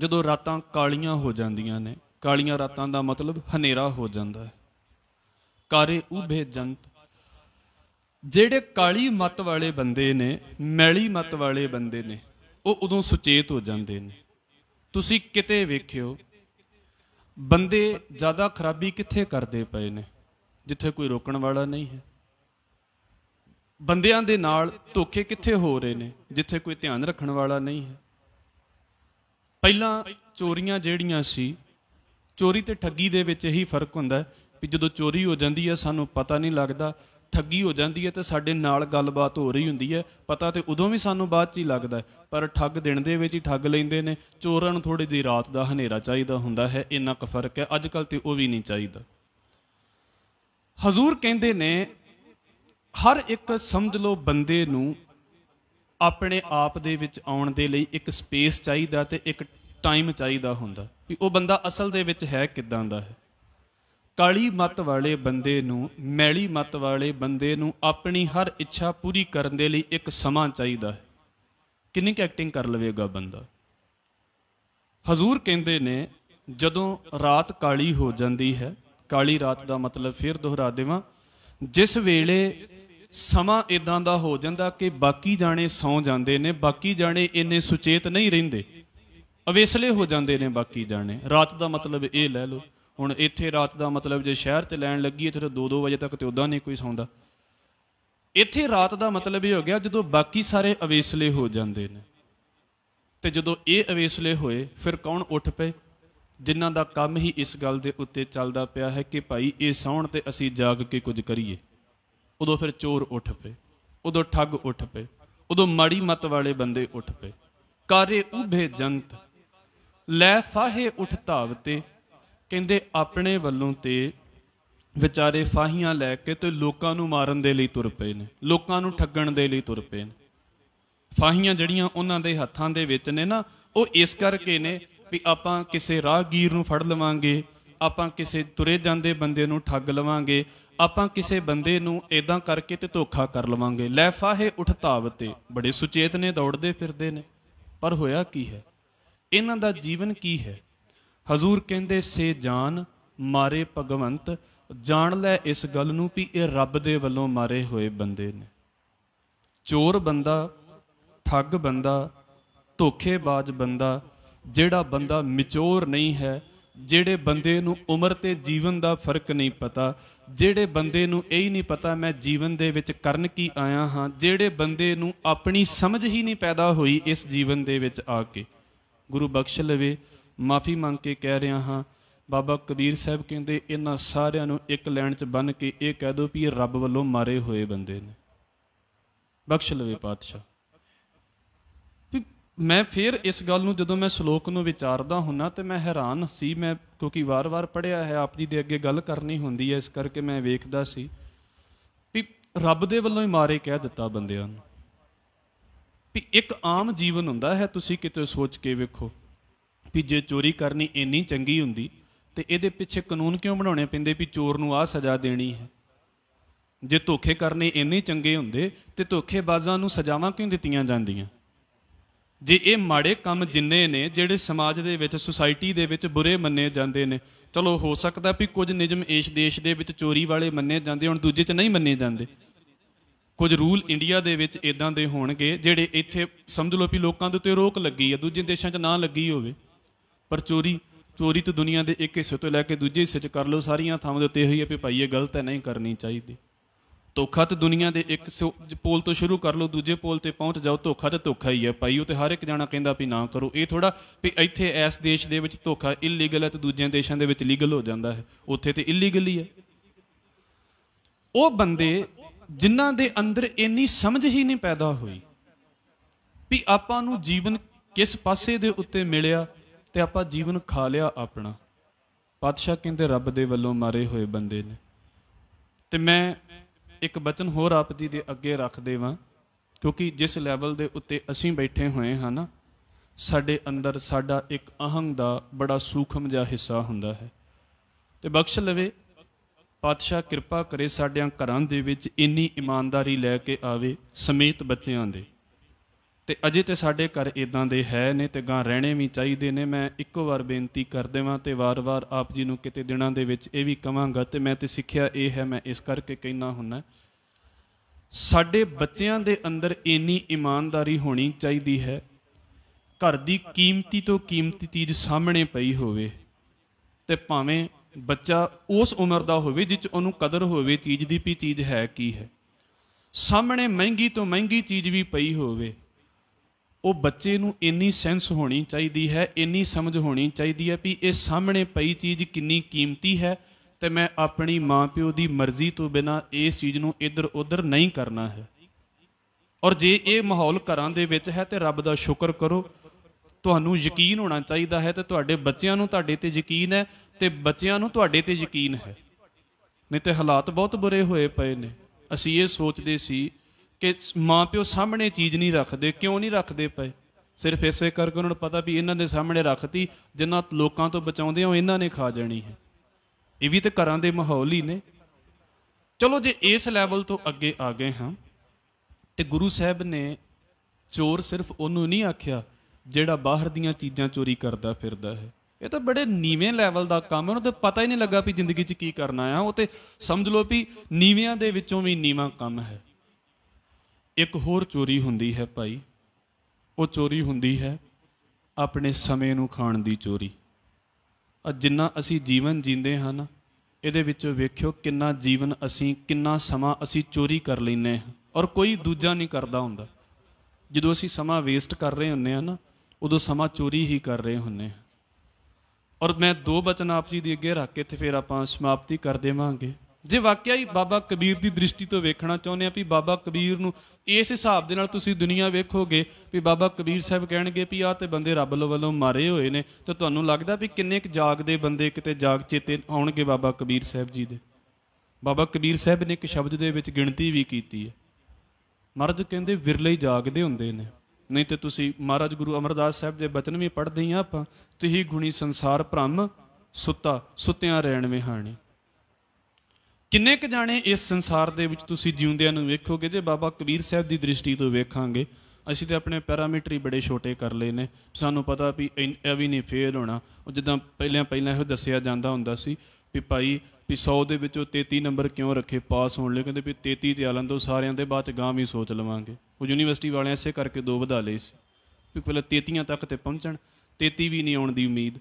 ਜਦੋਂ ਰਾਤਾਂ ਕਾਲੀਆਂ ਹੋ ਜਾਂਦੀਆਂ ਨੇ ਕਾਲੀਆਂ ਰਾਤਾਂ ਦਾ ਮਤਲਬ ਹਨੇਰਾ ਹੋ ਜਾਂਦਾ ਹੈ ਕਾਰੇ ਉਭੇ ਜੰਤ ਜਿਹੜੇ ਕਾਲੀ ਮਤ ਵਾਲੇ ਬੰਦੇ ਨੇ ਮੈਲੀ ਮਤ ਵਾਲੇ ਬੰਦੇ ਨੇ ਉਹ ਉਦੋਂ ਸੁਚੇਤ ਹੋ ਜਾਂਦੇ ਨੇ ਤੁਸੀਂ ਕਿਤੇ ਵੇਖਿਓ ਬੰਦੇ ਜ਼ਿਆਦਾ ਖਰਾਬੀ ਕਿੱਥੇ ਕਰਦੇ ਪਏ ਨੇ ਜਿੱਥੇ ਕੋਈ ਰੋਕਣ ਵਾਲਾ ਨਹੀਂ ਹੈ ਬੰਦਿਆਂ ਦੇ ਨਾਲ ਧੋਖੇ ਕਿੱਥੇ ਹੋ ਰਹੇ ਨੇ ਜਿੱਥੇ ਕੋਈ ਧਿਆਨ ਰੱਖਣ ਵਾਲਾ ਨਹੀਂ ਹੈ ਪਹਿਲਾਂ ਚੋਰੀਆਂ ਜਿਹੜੀਆਂ ਸੀ ਚੋਰੀ ਤੇ ਠੱਗੀ ਦੇ ਵਿੱਚ ਇਹੀ ਫਰਕ ਹੁੰਦਾ ਵੀ ਜਦੋਂ ਚੋਰੀ ਹੋ ਜਾਂਦੀ ਹੈ ਸਾਨੂੰ ਪਤਾ ਨਹੀਂ ਲੱਗਦਾ ਠੱਗੀ ਹੋ ਜਾਂਦੀ ਹੈ ਤੇ ਸਾਡੇ ਨਾਲ ਗੱਲਬਾਤ ਹੋ ਰਹੀ ਹੁੰਦੀ ਹੈ ਪਤਾ ਤੇ ਉਦੋਂ ਵੀ ਸਾਨੂੰ ਬਾਅਦ 'ਚ ਹੀ ਲੱਗਦਾ ਪਰ ਠੱਗ ਦਿਨ ਦੇ ਵਿੱਚ ਹੀ ਠੱਗ ਲੈਂਦੇ ਨੇ ਚੋਰਾਂ ਨੂੰ ਥੋੜੀ ਦੀ ਰਾਤ ਦਾ ਹਨੇਰਾ ਚਾਹੀਦਾ ਹੁੰਦਾ ਹੈ ਇੰਨਾ ਕੁ ਫਰਕ ਹੈ ਅੱਜ ਕੱਲ ਤੇ ਉਹ ਵੀ ਨਹੀਂ ਚਾਹੀਦਾ ਹਜ਼ੂਰ ਕਹਿੰਦੇ ਨੇ ਹਰ ਇੱਕ ਸਮਝ ਲਓ ਬੰਦੇ ਨੂੰ ਆਪਣੇ ਆਪ ਦੇ ਵਿੱਚ ਆਉਣ ਦੇ ਲਈ ਇੱਕ ਸਪੇਸ ਚਾਹੀਦਾ ਤੇ ਇੱਕ ਟਾਈਮ ਚਾਹੀਦਾ ਹੁੰਦਾ ਵੀ ਉਹ ਬੰਦਾ ਅਸਲ ਦੇ ਵਿੱਚ ਹੈ ਕਿਦਾਂ ਦਾ ਹੈ ਕਾਲੀ ਮਤ ਵਾਲੇ ਬੰਦੇ ਨੂੰ ਮੈਲੀ ਮਤ ਵਾਲੇ ਬੰਦੇ ਨੂੰ ਆਪਣੀ ਹਰ ਇੱਛਾ ਪੂਰੀ ਕਰਨ ਦੇ ਲਈ ਇੱਕ ਸਮਾਂ ਚਾਹੀਦਾ ਹੈ ਕਿੰਨੀ ਕੁ ਐਕਟਿੰਗ ਕਰ ਲਵੇਗਾ ਬੰਦਾ ਹਜ਼ੂਰ ਕਹਿੰਦੇ ਨੇ ਜਦੋਂ ਰਾਤ ਕਾਲੀ ਹੋ ਜਾਂਦੀ ਹੈ ਕਾਲੀ ਰਾਤ ਦਾ ਮਤਲਬ ਫਿਰ ਦੁਹਰਾ ਦੇਵਾਂ ਜਿਸ ਵੇਲੇ ਸਮਾਂ ਇਦਾਂ ਦਾ ਹੋ ਜਾਂਦਾ ਕਿ ਬਾਕੀ ਜਾਣੇ ਸੌ ਜਾਂਦੇ ਨੇ ਬਾਕੀ ਜਾਣੇ ਇੰਨੇ ਸੁਚੇਤ ਨਹੀਂ ਰਹਿੰਦੇ ਅਵੇਸਲੇ ਹੋ ਜਾਂਦੇ ਨੇ ਬਾਕੀ ਜਾਣੇ ਰਾਤ ਦਾ ਮਤਲਬ ਇਹ ਲੈ ਲਓ ਹੁਣ ਇੱਥੇ ਰਾਤ ਦਾ ਮਤਲਬ ਜੇ ਸ਼ਹਿਰ ਤੇ ਲੈਣ ਲੱਗੀਏ ਤੇ 2-2 ਵਜੇ ਤੱਕ ਤੇ ਉਦਾਂ ਨਹੀਂ ਕੋਈ ਸੌਂਦਾ ਇੱਥੇ ਰਾਤ ਦਾ ਮਤਲਬ ਇਹ ਹੋ ਗਿਆ ਜਦੋਂ ਬਾਕੀ ਸਾਰੇ ਅਵੇਸਲੇ ਹੋ ਜਾਂਦੇ ਨੇ ਤੇ ਜਦੋਂ ਇਹ ਅਵੇਸਲੇ ਹੋਏ ਫਿਰ ਕੌਣ ਉੱਠ ਪਏ ਜਿਨ੍ਹਾਂ ਦਾ ਕੰਮ ਹੀ ਇਸ ਗੱਲ ਦੇ ਉੱਤੇ ਚੱਲਦਾ ਪਿਆ ਹੈ ਕਿ ਭਾਈ ਇਹ ਸੌਣ ਤੇ ਅਸੀਂ ਜਾਗ ਕੇ ਕੁਝ ਕਰੀਏ ਉਦੋਂ ਫਿਰ ਚੋਰ ਉੱਠ ਪਏ ਉਦੋਂ ਠੱਗ ਉੱਠ ਪਏ ਉਦੋਂ ਮਾੜੀ ਮਤ ਵਾਲੇ ਬੰਦੇ ਉੱਠ ਪਏ ਕਾਰੇ ਉਭੇ ਜੰਤ ਲੈ ਫਾਹੇ ਉਠ ਧਾਵਤੇ ਕਹਿੰਦੇ ਆਪਣੇ ਵੱਲੋਂ ਤੇ ਵਿਚਾਰੇ ਫਾਹੀਆਂ ਲੈ ਕੇ ਤੇ ਲੋਕਾਂ ਨੂੰ ਮਾਰਨ ਦੇ ਲਈ ਤੁਰ ਪਏ ਨੇ ਲੋਕਾਂ ਨੂੰ ਠੱਗਣ ਦੇ ਲਈ ਤੁਰ ਪਏ ਨੇ ਫਾਹੀਆਂ ਜਿਹੜੀਆਂ ਉਹਨਾਂ ਦੇ ਹੱਥਾਂ ਦੇ ਵਿੱਚ ਨੇ ਨਾ ਉਹ ਇਸ ਕਰਕੇ ਨੇ ਵੀ ਆਪਾਂ ਕਿਸੇ ਰਾਹਗੀਰ ਨੂੰ ਫੜ ਲਵਾਂਗੇ ਆਪਾਂ ਕਿਸੇ ਤੁਰੇ ਜਾਂਦੇ ਬੰਦੇ ਨੂੰ ਠੱਗ ਲਵਾਂਗੇ ਆਪਾਂ ਕਿਸੇ ਬੰਦੇ ਨੂੰ ਇਦਾਂ ਕਰਕੇ ਤੇ ਧੋਖਾ ਕਰ ਲਵਾਂਗੇ ਲੈ ਫਾਹੇ ਉਠਤਾਵਤੇ ਬੜੇ ਸੁਚੇਤ ਨੇ ਦੌੜਦੇ ਫਿਰਦੇ ਨੇ ਪਰ ਹੋਇਆ ਕੀ ਹੈ ਇਹਨਾਂ ਦਾ ਜੀਵਨ ਕੀ ਹੈ ਹਜ਼ੂਰ ਕਹਿੰਦੇ ਸੇ ਜਾਨ ਮਾਰੇ ਭਗਵੰਤ ਜਾਣ ਲੈ ਇਸ ਗੱਲ ਨੂੰ ਵੀ ਇਹ ਰੱਬ ਦੇ ਵੱਲੋਂ ਮਾਰੇ ਹੋਏ ਬੰਦੇ ਨੇ ਚੋਰ ਬੰਦਾ ਠੱਗ ਬੰਦਾ ਧੋਖੇਬਾਜ਼ ਬੰਦਾ ਜਿਹੜਾ ਬੰਦਾ ਮਿਚੋਰ ਨਹੀਂ ਹੈ ਜਿਹੜੇ ਬੰਦੇ ਨੂੰ ਉਮਰ ਤੇ ਜੀਵਨ ਦਾ ਫਰਕ ਨਹੀਂ ਪਤਾ ਜਿਹੜੇ ਬੰਦੇ ਨੂੰ ਇਹ ਹੀ ਨਹੀਂ ਪਤਾ ਮੈਂ ਜੀਵਨ ਦੇ ਵਿੱਚ ਕਰਨ ਕੀ ਆਇਆ ਹਾਂ ਜਿਹੜੇ ਬੰਦੇ ਨੂੰ ਆਪਣੀ ਸਮਝ ਹੀ ਨਹੀਂ ਪੈਦਾ ਹੋਈ ਇਸ ਜੀਵਨ ਦੇ ਵਿੱਚ ਆ ਕੇ ਗੁਰੂ ਬਖਸ਼ ਲਵੇ ਮਾਫੀ ਮੰਗ ਕੇ ਕਹਿ ਰਿਹਾ ਹਾਂ ਬਾਬਾ ਕਬੀਰ ਸਾਹਿਬ ਕਹਿੰਦੇ ਇਹਨਾਂ ਸਾਰਿਆਂ ਨੂੰ ਇੱਕ ਲੈਣ 'ਚ ਬੰਨ ਕੇ ਇਹ ਕਹਿ ਦੋ ਵੀ ਇਹ ਰੱਬ ਵੱਲੋਂ ਮਾਰੇ ਹੋਏ ਬੰਦੇ ਨੇ ਬਖਸ਼ ਲਵੇ ਪਾਤਸ਼ਾਹ ਮੈਂ ਫਿਰ ਇਸ ਗੱਲ ਨੂੰ ਜਦੋਂ ਮੈਂ ਸ਼ਲੋਕ ਨੂੰ ਵਿਚਾਰਦਾ ਹੁੰਨਾ ਤੇ ਮੈਂ ਹੈਰਾਨ ਸੀ ਮੈਂ ਕਿਉਂਕਿ ਵਾਰ-ਵਾਰ ਪੜਿਆ ਹੈ ਆਪ ਜੀ ਦੇ ਅੱਗੇ ਗੱਲ ਕਰਨੀ ਹੁੰਦੀ ਹੈ ਇਸ ਕਰਕੇ ਮੈਂ ਵੇਖਦਾ ਸੀ ਵੀ ਰੱਬ ਦੇ ਵੱਲੋਂ ਹੀ ਮਾਰੇ ਕਹਿ ਦਿੱਤਾ ਬੰਦਿਆਂ ਨੂੰ ਵੀ ਇੱਕ ਆਮ ਜੀਵਨ ਹੁੰਦਾ ਹੈ ਤੁਸੀਂ ਕਿਤੇ ਸੋਚ ਕੇ ਵੇਖੋ ਵੀ ਜੇ ਚੋਰੀ ਕਰਨੀ ਇੰਨੀ ਚੰਗੀ ਹੁੰਦੀ ਤੇ ਇਹਦੇ ਪਿੱਛੇ ਕਾਨੂੰਨ ਕਿਉਂ ਬਣਾਉਣੇ ਪੈਂਦੇ ਵੀ ਚੋਰ ਨੂੰ ਆਹ ਸਜ਼ਾ ਦੇਣੀ ਹੈ ਜੇ ਧੋਖੇ ਕਰਨੇ ਇੰਨੇ ਚੰਗੇ ਹੁੰਦੇ ਤੇ ਧੋਖੇਬਾਜ਼ਾਂ ਨੂੰ ਸਜ਼ਾਵਾਂ ਕਿਉਂ ਦਿੱਤੀਆਂ ਜਾਂਦੀਆਂ ਜੇ ਇਹ ਮਾੜੇ ਕੰਮ ਜਿੰਨੇ ਨੇ ਜਿਹੜੇ ਸਮਾਜ ਦੇ ਵਿੱਚ ਸੁਸਾਇਟੀ ਦੇ ਵਿੱਚ ਬੁਰੇ ਮੰਨੇ ਜਾਂਦੇ ਨੇ ਚਲੋ ਹੋ ਸਕਦਾ ਵੀ ਕੁਝ ਨਿਯਮ ਇਸ ਦੇਸ਼ ਦੇ ਵਿੱਚ ਚੋਰੀ ਵਾਲੇ ਮੰਨੇ ਜਾਂਦੇ ਹੁਣ ਦੂਜੇ 'ਚ ਨਹੀਂ ਮੰਨੇ ਜਾਂਦੇ ਕੁਝ ਰੂਲ ਇੰਡੀਆ ਦੇ ਵਿੱਚ ਇਦਾਂ ਦੇ ਹੋਣਗੇ ਜਿਹੜੇ ਇੱਥੇ ਸਮਝ ਲਓ ਵੀ ਲੋਕਾਂ ਦੇ ਉੱਤੇ ਰੋਕ ਲੱਗੀ ਆ ਦੂਜੇ ਦੇਸ਼ਾਂ 'ਚ ਨਾ ਲੱਗੀ ਹੋਵੇ ਪਰ ਚੋਰੀ ਚੋਰੀ ਤਾਂ ਦੁਨੀਆ ਦੇ ਇੱਕ ਹਿੱਸੇ ਤੋਂ ਲੈ ਕੇ ਦੂਜੇ ਹਿੱਸੇ 'ਚ ਕਰ ਲਓ ਸਾਰੀਆਂ ਥਾਵਾਂ ਦੇ ਉੱਤੇ ਹੋਈ ਹੈ ਵੀ ਭਾਈ ਇਹ ਗਲਤ ਹੈ ਨਹੀਂ ਕਰਨੀ ਚਾਹੀਦੀ ਧੋਖਾ ਤਾਂ ਦੁਨੀਆ ਦੇ ਇੱਕ ਪੋਲ ਤੋਂ ਸ਼ੁਰੂ ਕਰ ਲਓ ਦੂਜੇ ਪੋਲ ਤੇ ਪਹੁੰਚ ਜਾਓ ਧੋਖਾ ਤਾਂ ਧੋਖਾ ਹੀ ਹੈ ਭਾਈ ਉਹ ਤੇ ਹਰ ਇੱਕ ਜਣਾ ਕਹਿੰਦਾ ਵੀ ਨਾ ਕਰੋ ਇਹ ਥੋੜਾ ਵੀ ਇੱਥੇ ਇਸ ਦੇਸ਼ ਦੇ ਵਿੱਚ ਧੋਖਾ ਇਲੀਗਲ ਹੈ ਤੇ ਦੂਜੇ ਦੇਸ਼ਾਂ ਦੇ ਵਿੱਚ ਲੀਗਲ ਹੋ ਜਾਂਦਾ ਹੈ ਉੱਥੇ ਤੇ ਇਲੀਗਲ ਹੀ ਹੈ ਉਹ ਬੰਦੇ ਜਿਨ੍ਹਾਂ ਦੇ ਅੰਦਰ ਇੰਨੀ ਸਮਝ ਹੀ ਨਹੀਂ ਪੈਦਾ ਹੋਈ ਵੀ ਆਪਾਂ ਨੂੰ ਜੀਵਨ ਕਿਸ ਪਾਸੇ ਦੇ ਉੱਤੇ ਮਿਲਿਆ ਤੇ ਆਪਾਂ ਜੀਵਨ ਖਾ ਲਿਆ ਆਪਣਾ ਪਾਤਸ਼ਾਹ ਕਹਿੰਦੇ ਰੱਬ ਦੇ ਵੱਲੋਂ ਮਾਰੇ ਹੋਏ ਬੰਦੇ ਨੇ ਤੇ ਮੈਂ ਇੱਕ ਬਚਨ ਹੋਰ ਆਪ ਜੀ ਦੇ ਅੱਗੇ ਰੱਖ ਦੇਵਾਂ ਕਿਉਂਕਿ ਜਿਸ ਲੈਵਲ ਦੇ ਉੱਤੇ ਅਸੀਂ ਬੈਠੇ ਹੋਏ ਹਾਂ ਨਾ ਸਾਡੇ ਅੰਦਰ ਸਾਡਾ ਇੱਕ ਅਹੰਗ ਦਾ ਬੜਾ ਸੂਖਮ ਜਿਹਾ ਹਿੱਸਾ ਹੁੰਦਾ ਹੈ ਤੇ ਬਖਸ਼ ਲਵੇ ਪਾਤਸ਼ਾਹ ਕਿਰਪਾ ਕਰੇ ਸਾਡਿਆਂ ਘਰਾਂ ਦੇ ਵਿੱਚ ਇੰਨੀ ਇਮਾਨਦਾਰੀ ਲੈ ਕੇ ਆਵੇ ਸਮੇਤ ਬੱਚਿਆਂ ਦੇ ਤੇ ਅਜੇ ਤੇ ਸਾਡੇ ਘਰ ਇਦਾਂ ਦੇ ਹੈ ਨੇ ਤੇ ਗਾਂ ਰਹਿਣੇ ਵੀ ਚਾਹੀਦੇ ਨੇ ਮੈਂ ਇੱਕੋ ਵਾਰ ਬੇਨਤੀ ਕਰ ਦੇਵਾਂ ਤੇ ਵਾਰ-ਵਾਰ ਆਪ ਜੀ ਨੂੰ ਕਿਤੇ ਦਿਨਾਂ ਦੇ ਵਿੱਚ ਇਹ ਵੀ ਕਵਾਂਗਾ ਤੇ ਮੈਂ ਤੇ ਸਿੱਖਿਆ ਇਹ ਹੈ ਮੈਂ ਇਸ ਕਰਕੇ ਕਹਿਣਾ ਹੁੰਨਾ ਸਾਡੇ ਬੱਚਿਆਂ ਦੇ ਅੰਦਰ ਇੰਨੀ ਇਮਾਨਦਾਰੀ ਹੋਣੀ ਚਾਹੀਦੀ ਹੈ ਘਰ ਦੀ ਕੀਮਤੀ ਤੋਂ ਕੀਮਤੀ ਚੀਜ਼ ਸਾਹਮਣੇ ਪਈ ਹੋਵੇ ਤੇ ਭਾਵੇਂ ਬੱਚਾ ਉਸ ਉਮਰ ਦਾ ਹੋਵੇ ਜਿੱਚ ਉਹਨੂੰ ਕਦਰ ਹੋਵੇ ਚੀਜ਼ ਦੀ ਵੀ ਚੀਜ਼ ਹੈ ਕੀ ਹੈ ਸਾਹਮਣੇ ਮਹਿੰਗੀ ਤੋਂ ਮਹਿੰਗੀ ਚੀਜ਼ ਵੀ ਪਈ ਹੋਵੇ ਉਹ ਬੱਚੇ ਨੂੰ ਇੰਨੀ ਸੈਂਸ ਹੋਣੀ ਚਾਹੀਦੀ ਹੈ ਇੰਨੀ ਸਮਝ ਹੋਣੀ ਚਾਹੀਦੀ ਹੈ ਵੀ ਇਹ ਸਾਹਮਣੇ ਪਈ ਚੀਜ਼ ਕਿੰਨੀ ਕੀਮਤੀ ਹੈ ਤੇ ਮੈਂ ਆਪਣੀ ਮਾਂ-ਪਿਓ ਦੀ ਮਰਜ਼ੀ ਤੋਂ ਬਿਨਾ ਇਸ ਚੀਜ਼ ਨੂੰ ਇੱਧਰ ਉੱਧਰ ਨਹੀਂ ਕਰਨਾ ਹੈ ਔਰ ਜੇ ਇਹ ਮਾਹੌਲ ਘਰਾਂ ਦੇ ਵਿੱਚ ਹੈ ਤੇ ਰੱਬ ਦਾ ਸ਼ੁਕਰ ਕਰੋ ਤੁਹਾਨੂੰ ਯਕੀਨ ਹੋਣਾ ਚਾਹੀਦਾ ਹੈ ਤੇ ਤੁਹਾਡੇ ਬੱਚਿਆਂ ਨੂੰ ਤੁਹਾਡੇ ਤੇ ਯਕੀਨ ਹੈ ਤੇ ਬੱਚਿਆਂ ਨੂੰ ਤੁਹਾਡੇ ਤੇ ਯਕੀਨ ਹੈ ਨਹੀਂ ਤੇ ਹਾਲਾਤ ਬਹੁਤ ਬੁਰੇ ਹੋਏ ਪਏ ਨੇ ਅਸੀਂ ਇਹ ਸੋਚਦੇ ਸੀ ਕਿ ਮਾਪਿਓ ਸਾਹਮਣੇ ਚੀਜ਼ ਨਹੀਂ ਰੱਖਦੇ ਕਿਉਂ ਨਹੀਂ ਰੱਖਦੇ ਪਏ ਸਿਰਫ ਇਸੇ ਕਰਕੇ ਉਹਨਾਂ ਨੂੰ ਪਤਾ ਵੀ ਇਹਨਾਂ ਦੇ ਸਾਹਮਣੇ ਰੱਖਤੀ ਜਿੰਨਾ ਲੋਕਾਂ ਤੋਂ ਬਚਾਉਂਦੇ ਹੋ ਇਹਨਾਂ ਨੇ ਖਾ ਜਾਣੀ ਹੈ ਇਹ ਵੀ ਤੇ ਘਰਾਂ ਦੇ ਮਾਹੌਲ ਹੀ ਨੇ ਚਲੋ ਜੇ ਇਸ ਲੈਵਲ ਤੋਂ ਅੱਗੇ ਆ ਗਏ ਹਾਂ ਤੇ ਗੁਰੂ ਸਾਹਿਬ ਨੇ ਚੋਰ ਸਿਰਫ ਉਹਨੂੰ ਨਹੀਂ ਆਖਿਆ ਜਿਹੜਾ ਬਾਹਰ ਦੀਆਂ ਚੀਜ਼ਾਂ ਚੋਰੀ ਕਰਦਾ ਫਿਰਦਾ ਹੈ ਇਹ ਤਾਂ ਬੜੇ ਨੀਵੇਂ ਲੈਵਲ ਦਾ ਕੰਮ ਉਹਨੂੰ ਤੇ ਪਤਾ ਹੀ ਨਹੀਂ ਲੱਗਾ ਵੀ ਜ਼ਿੰਦਗੀ 'ਚ ਕੀ ਕਰਨਾ ਆ ਉਹ ਤੇ ਸਮਝ ਲਓ ਵੀ ਨੀਵਿਆਂ ਦੇ ਵਿੱਚੋਂ ਵੀ ਨੀਵਾ ਕੰਮ ਹੈ ਇੱਕ ਹੋਰ ਚੋਰੀ ਹੁੰਦੀ ਹੈ ਭਾਈ ਉਹ ਚੋਰੀ ਹੁੰਦੀ ਹੈ ਆਪਣੇ ਸਮੇਂ ਨੂੰ ਖਾਣ ਦੀ ਚੋਰੀ ਅ ਜਿੰਨਾ ਅਸੀਂ ਜੀਵਨ ਜੀਂਦੇ ਹਨ ਇਹਦੇ ਵਿੱਚੋਂ ਵੇਖਿਓ ਕਿੰਨਾ ਜੀਵਨ ਅਸੀਂ ਕਿੰਨਾ ਸਮਾਂ ਅਸੀਂ ਚੋਰੀ ਕਰ ਲੈਨੇ ਹਾਂ ਔਰ ਕੋਈ ਦੂਜਾ ਨਹੀਂ ਕਰਦਾ ਹੁੰਦਾ ਜਦੋਂ ਅਸੀਂ ਸਮਾਂ ਵੇਸਟ ਕਰ ਰਹੇ ਹੁੰਨੇ ਆ ਨਾ ਉਦੋਂ ਸਮਾਂ ਚੋਰੀ ਹੀ ਕਰ ਰਹੇ ਹੁੰਨੇ ਆ ਔਰ ਮੈਂ ਦੋ ਬਚਨ ਆਪ ਜੀ ਦੇ ਅੱਗੇ ਰੱਖ ਕੇ ਤੇ ਫਿਰ ਆਪਾਂ ਸਮਾਪਤੀ ਕਰ ਦੇਵਾਂਗੇ ਜੇ ਵਾਕਿਆ ਹੀ ਬਾਬਾ ਕਬੀਰ ਦੀ ਦ੍ਰਿਸ਼ਟੀ ਤੋਂ ਵੇਖਣਾ ਚਾਹੁੰਦੇ ਆ ਵੀ ਬਾਬਾ ਕਬੀਰ ਨੂੰ ਇਸ ਹਿਸਾਬ ਦੇ ਨਾਲ ਤੁਸੀਂ ਦੁਨੀਆ ਵੇਖੋਗੇ ਵੀ ਬਾਬਾ ਕਬੀਰ ਸਾਹਿਬ ਕਹਿਣਗੇ ਵੀ ਆ ਤੇ ਬੰਦੇ ਰੱਬ ਵੱਲੋਂ ਮਾਰੇ ਹੋਏ ਨੇ ਤੇ ਤੁਹਾਨੂੰ ਲੱਗਦਾ ਵੀ ਕਿੰਨੇ ਕੁ ਜਾਗਦੇ ਬੰਦੇ ਕਿਤੇ ਜਾਗ ਚੇਤੇ ਆਉਣਗੇ ਬਾਬਾ ਕਬੀਰ ਸਾਹਿਬ ਜੀ ਦੇ ਬਾਬਾ ਕਬੀਰ ਸਾਹਿਬ ਨੇ ਇੱਕ ਸ਼ਬਦ ਦੇ ਵਿੱਚ ਗਿਣਤੀ ਵੀ ਕੀਤੀ ਹੈ ਮਹਾਰਾਜ ਕਹਿੰਦੇ ਵਿਰਲੇ ਹੀ ਜਾਗਦੇ ਹੁੰਦੇ ਨੇ ਨਹੀਂ ਤੇ ਤੁਸੀਂ ਮਹਾਰਾਜ ਗੁਰੂ ਅਮਰਦਾਸ ਸਾਹਿਬ ਦੇ ਬਚਨ ਵੀ ਪੜ੍ਹਦੇ ਆਂ ਆਪਾਂ ਤੁਸੀਂ ਗੁਣੀ ਸੰਸਾਰ ਭ੍ਰਮ ਸੁੱਤਾ ਸੁੱਤਿਆਂ ਰਹਿਣ ਵਿਹਾਣੀ ਕਿੰਨੇ ਕ ਜਾਣੇ ਇਸ ਸੰਸਾਰ ਦੇ ਵਿੱਚ ਤੁਸੀਂ ਜਿਉਂਦਿਆਂ ਨੂੰ ਵੇਖੋਗੇ ਜੇ ਬਾਬਾ ਕਬੀਰ ਸਾਹਿਬ ਦੀ ਦ੍ਰਿਸ਼ਟੀ ਤੋਂ ਵੇਖਾਂਗੇ ਅਸੀਂ ਤੇ ਆਪਣੇ ਪੈਰਾਮੀਟਰ ਹੀ ਬੜੇ ਛੋਟੇ ਕਰ ਲਏ ਨੇ ਸਾਨੂੰ ਪਤਾ ਵੀ ਇਹ ਵੀ ਨਹੀਂ ਫੇਲ ਹੋਣਾ ਉਹ ਜਿੱਦਾਂ ਪਹਿਲਾਂ ਪਹਿਲਾਂ ਇਹੋ ਦੱਸਿਆ ਜਾਂਦਾ ਹੁੰਦਾ ਸੀ ਵੀ ਭਾਈ ਵੀ 100 ਦੇ ਵਿੱਚੋਂ 33 ਨੰਬਰ ਕਿਉਂ ਰੱਖੇ ਪਾਸ ਹੋਣ ਲਈ ਕਹਿੰਦੇ ਵੀ 33 ਤੇ ਆਲਨ ਤੋਂ ਸਾਰਿਆਂ ਦੇ ਬਾਅਦ ਗਾਂ ਵੀ ਸੋਚ ਲਵਾਂਗੇ ਉਹ ਯੂਨੀਵਰਸਿਟੀ ਵਾਲਿਆਂ ਇਸੇ ਕਰਕੇ ਦੋ ਵਧਾ ਲਏ ਸੀ ਵੀ ਪਹਿਲਾਂ 33 ਤੱਕ ਤੇ ਪਹੁੰਚਣ 33 ਵੀ ਨਹੀਂ ਆਉਣ ਦੀ ਉਮੀਦ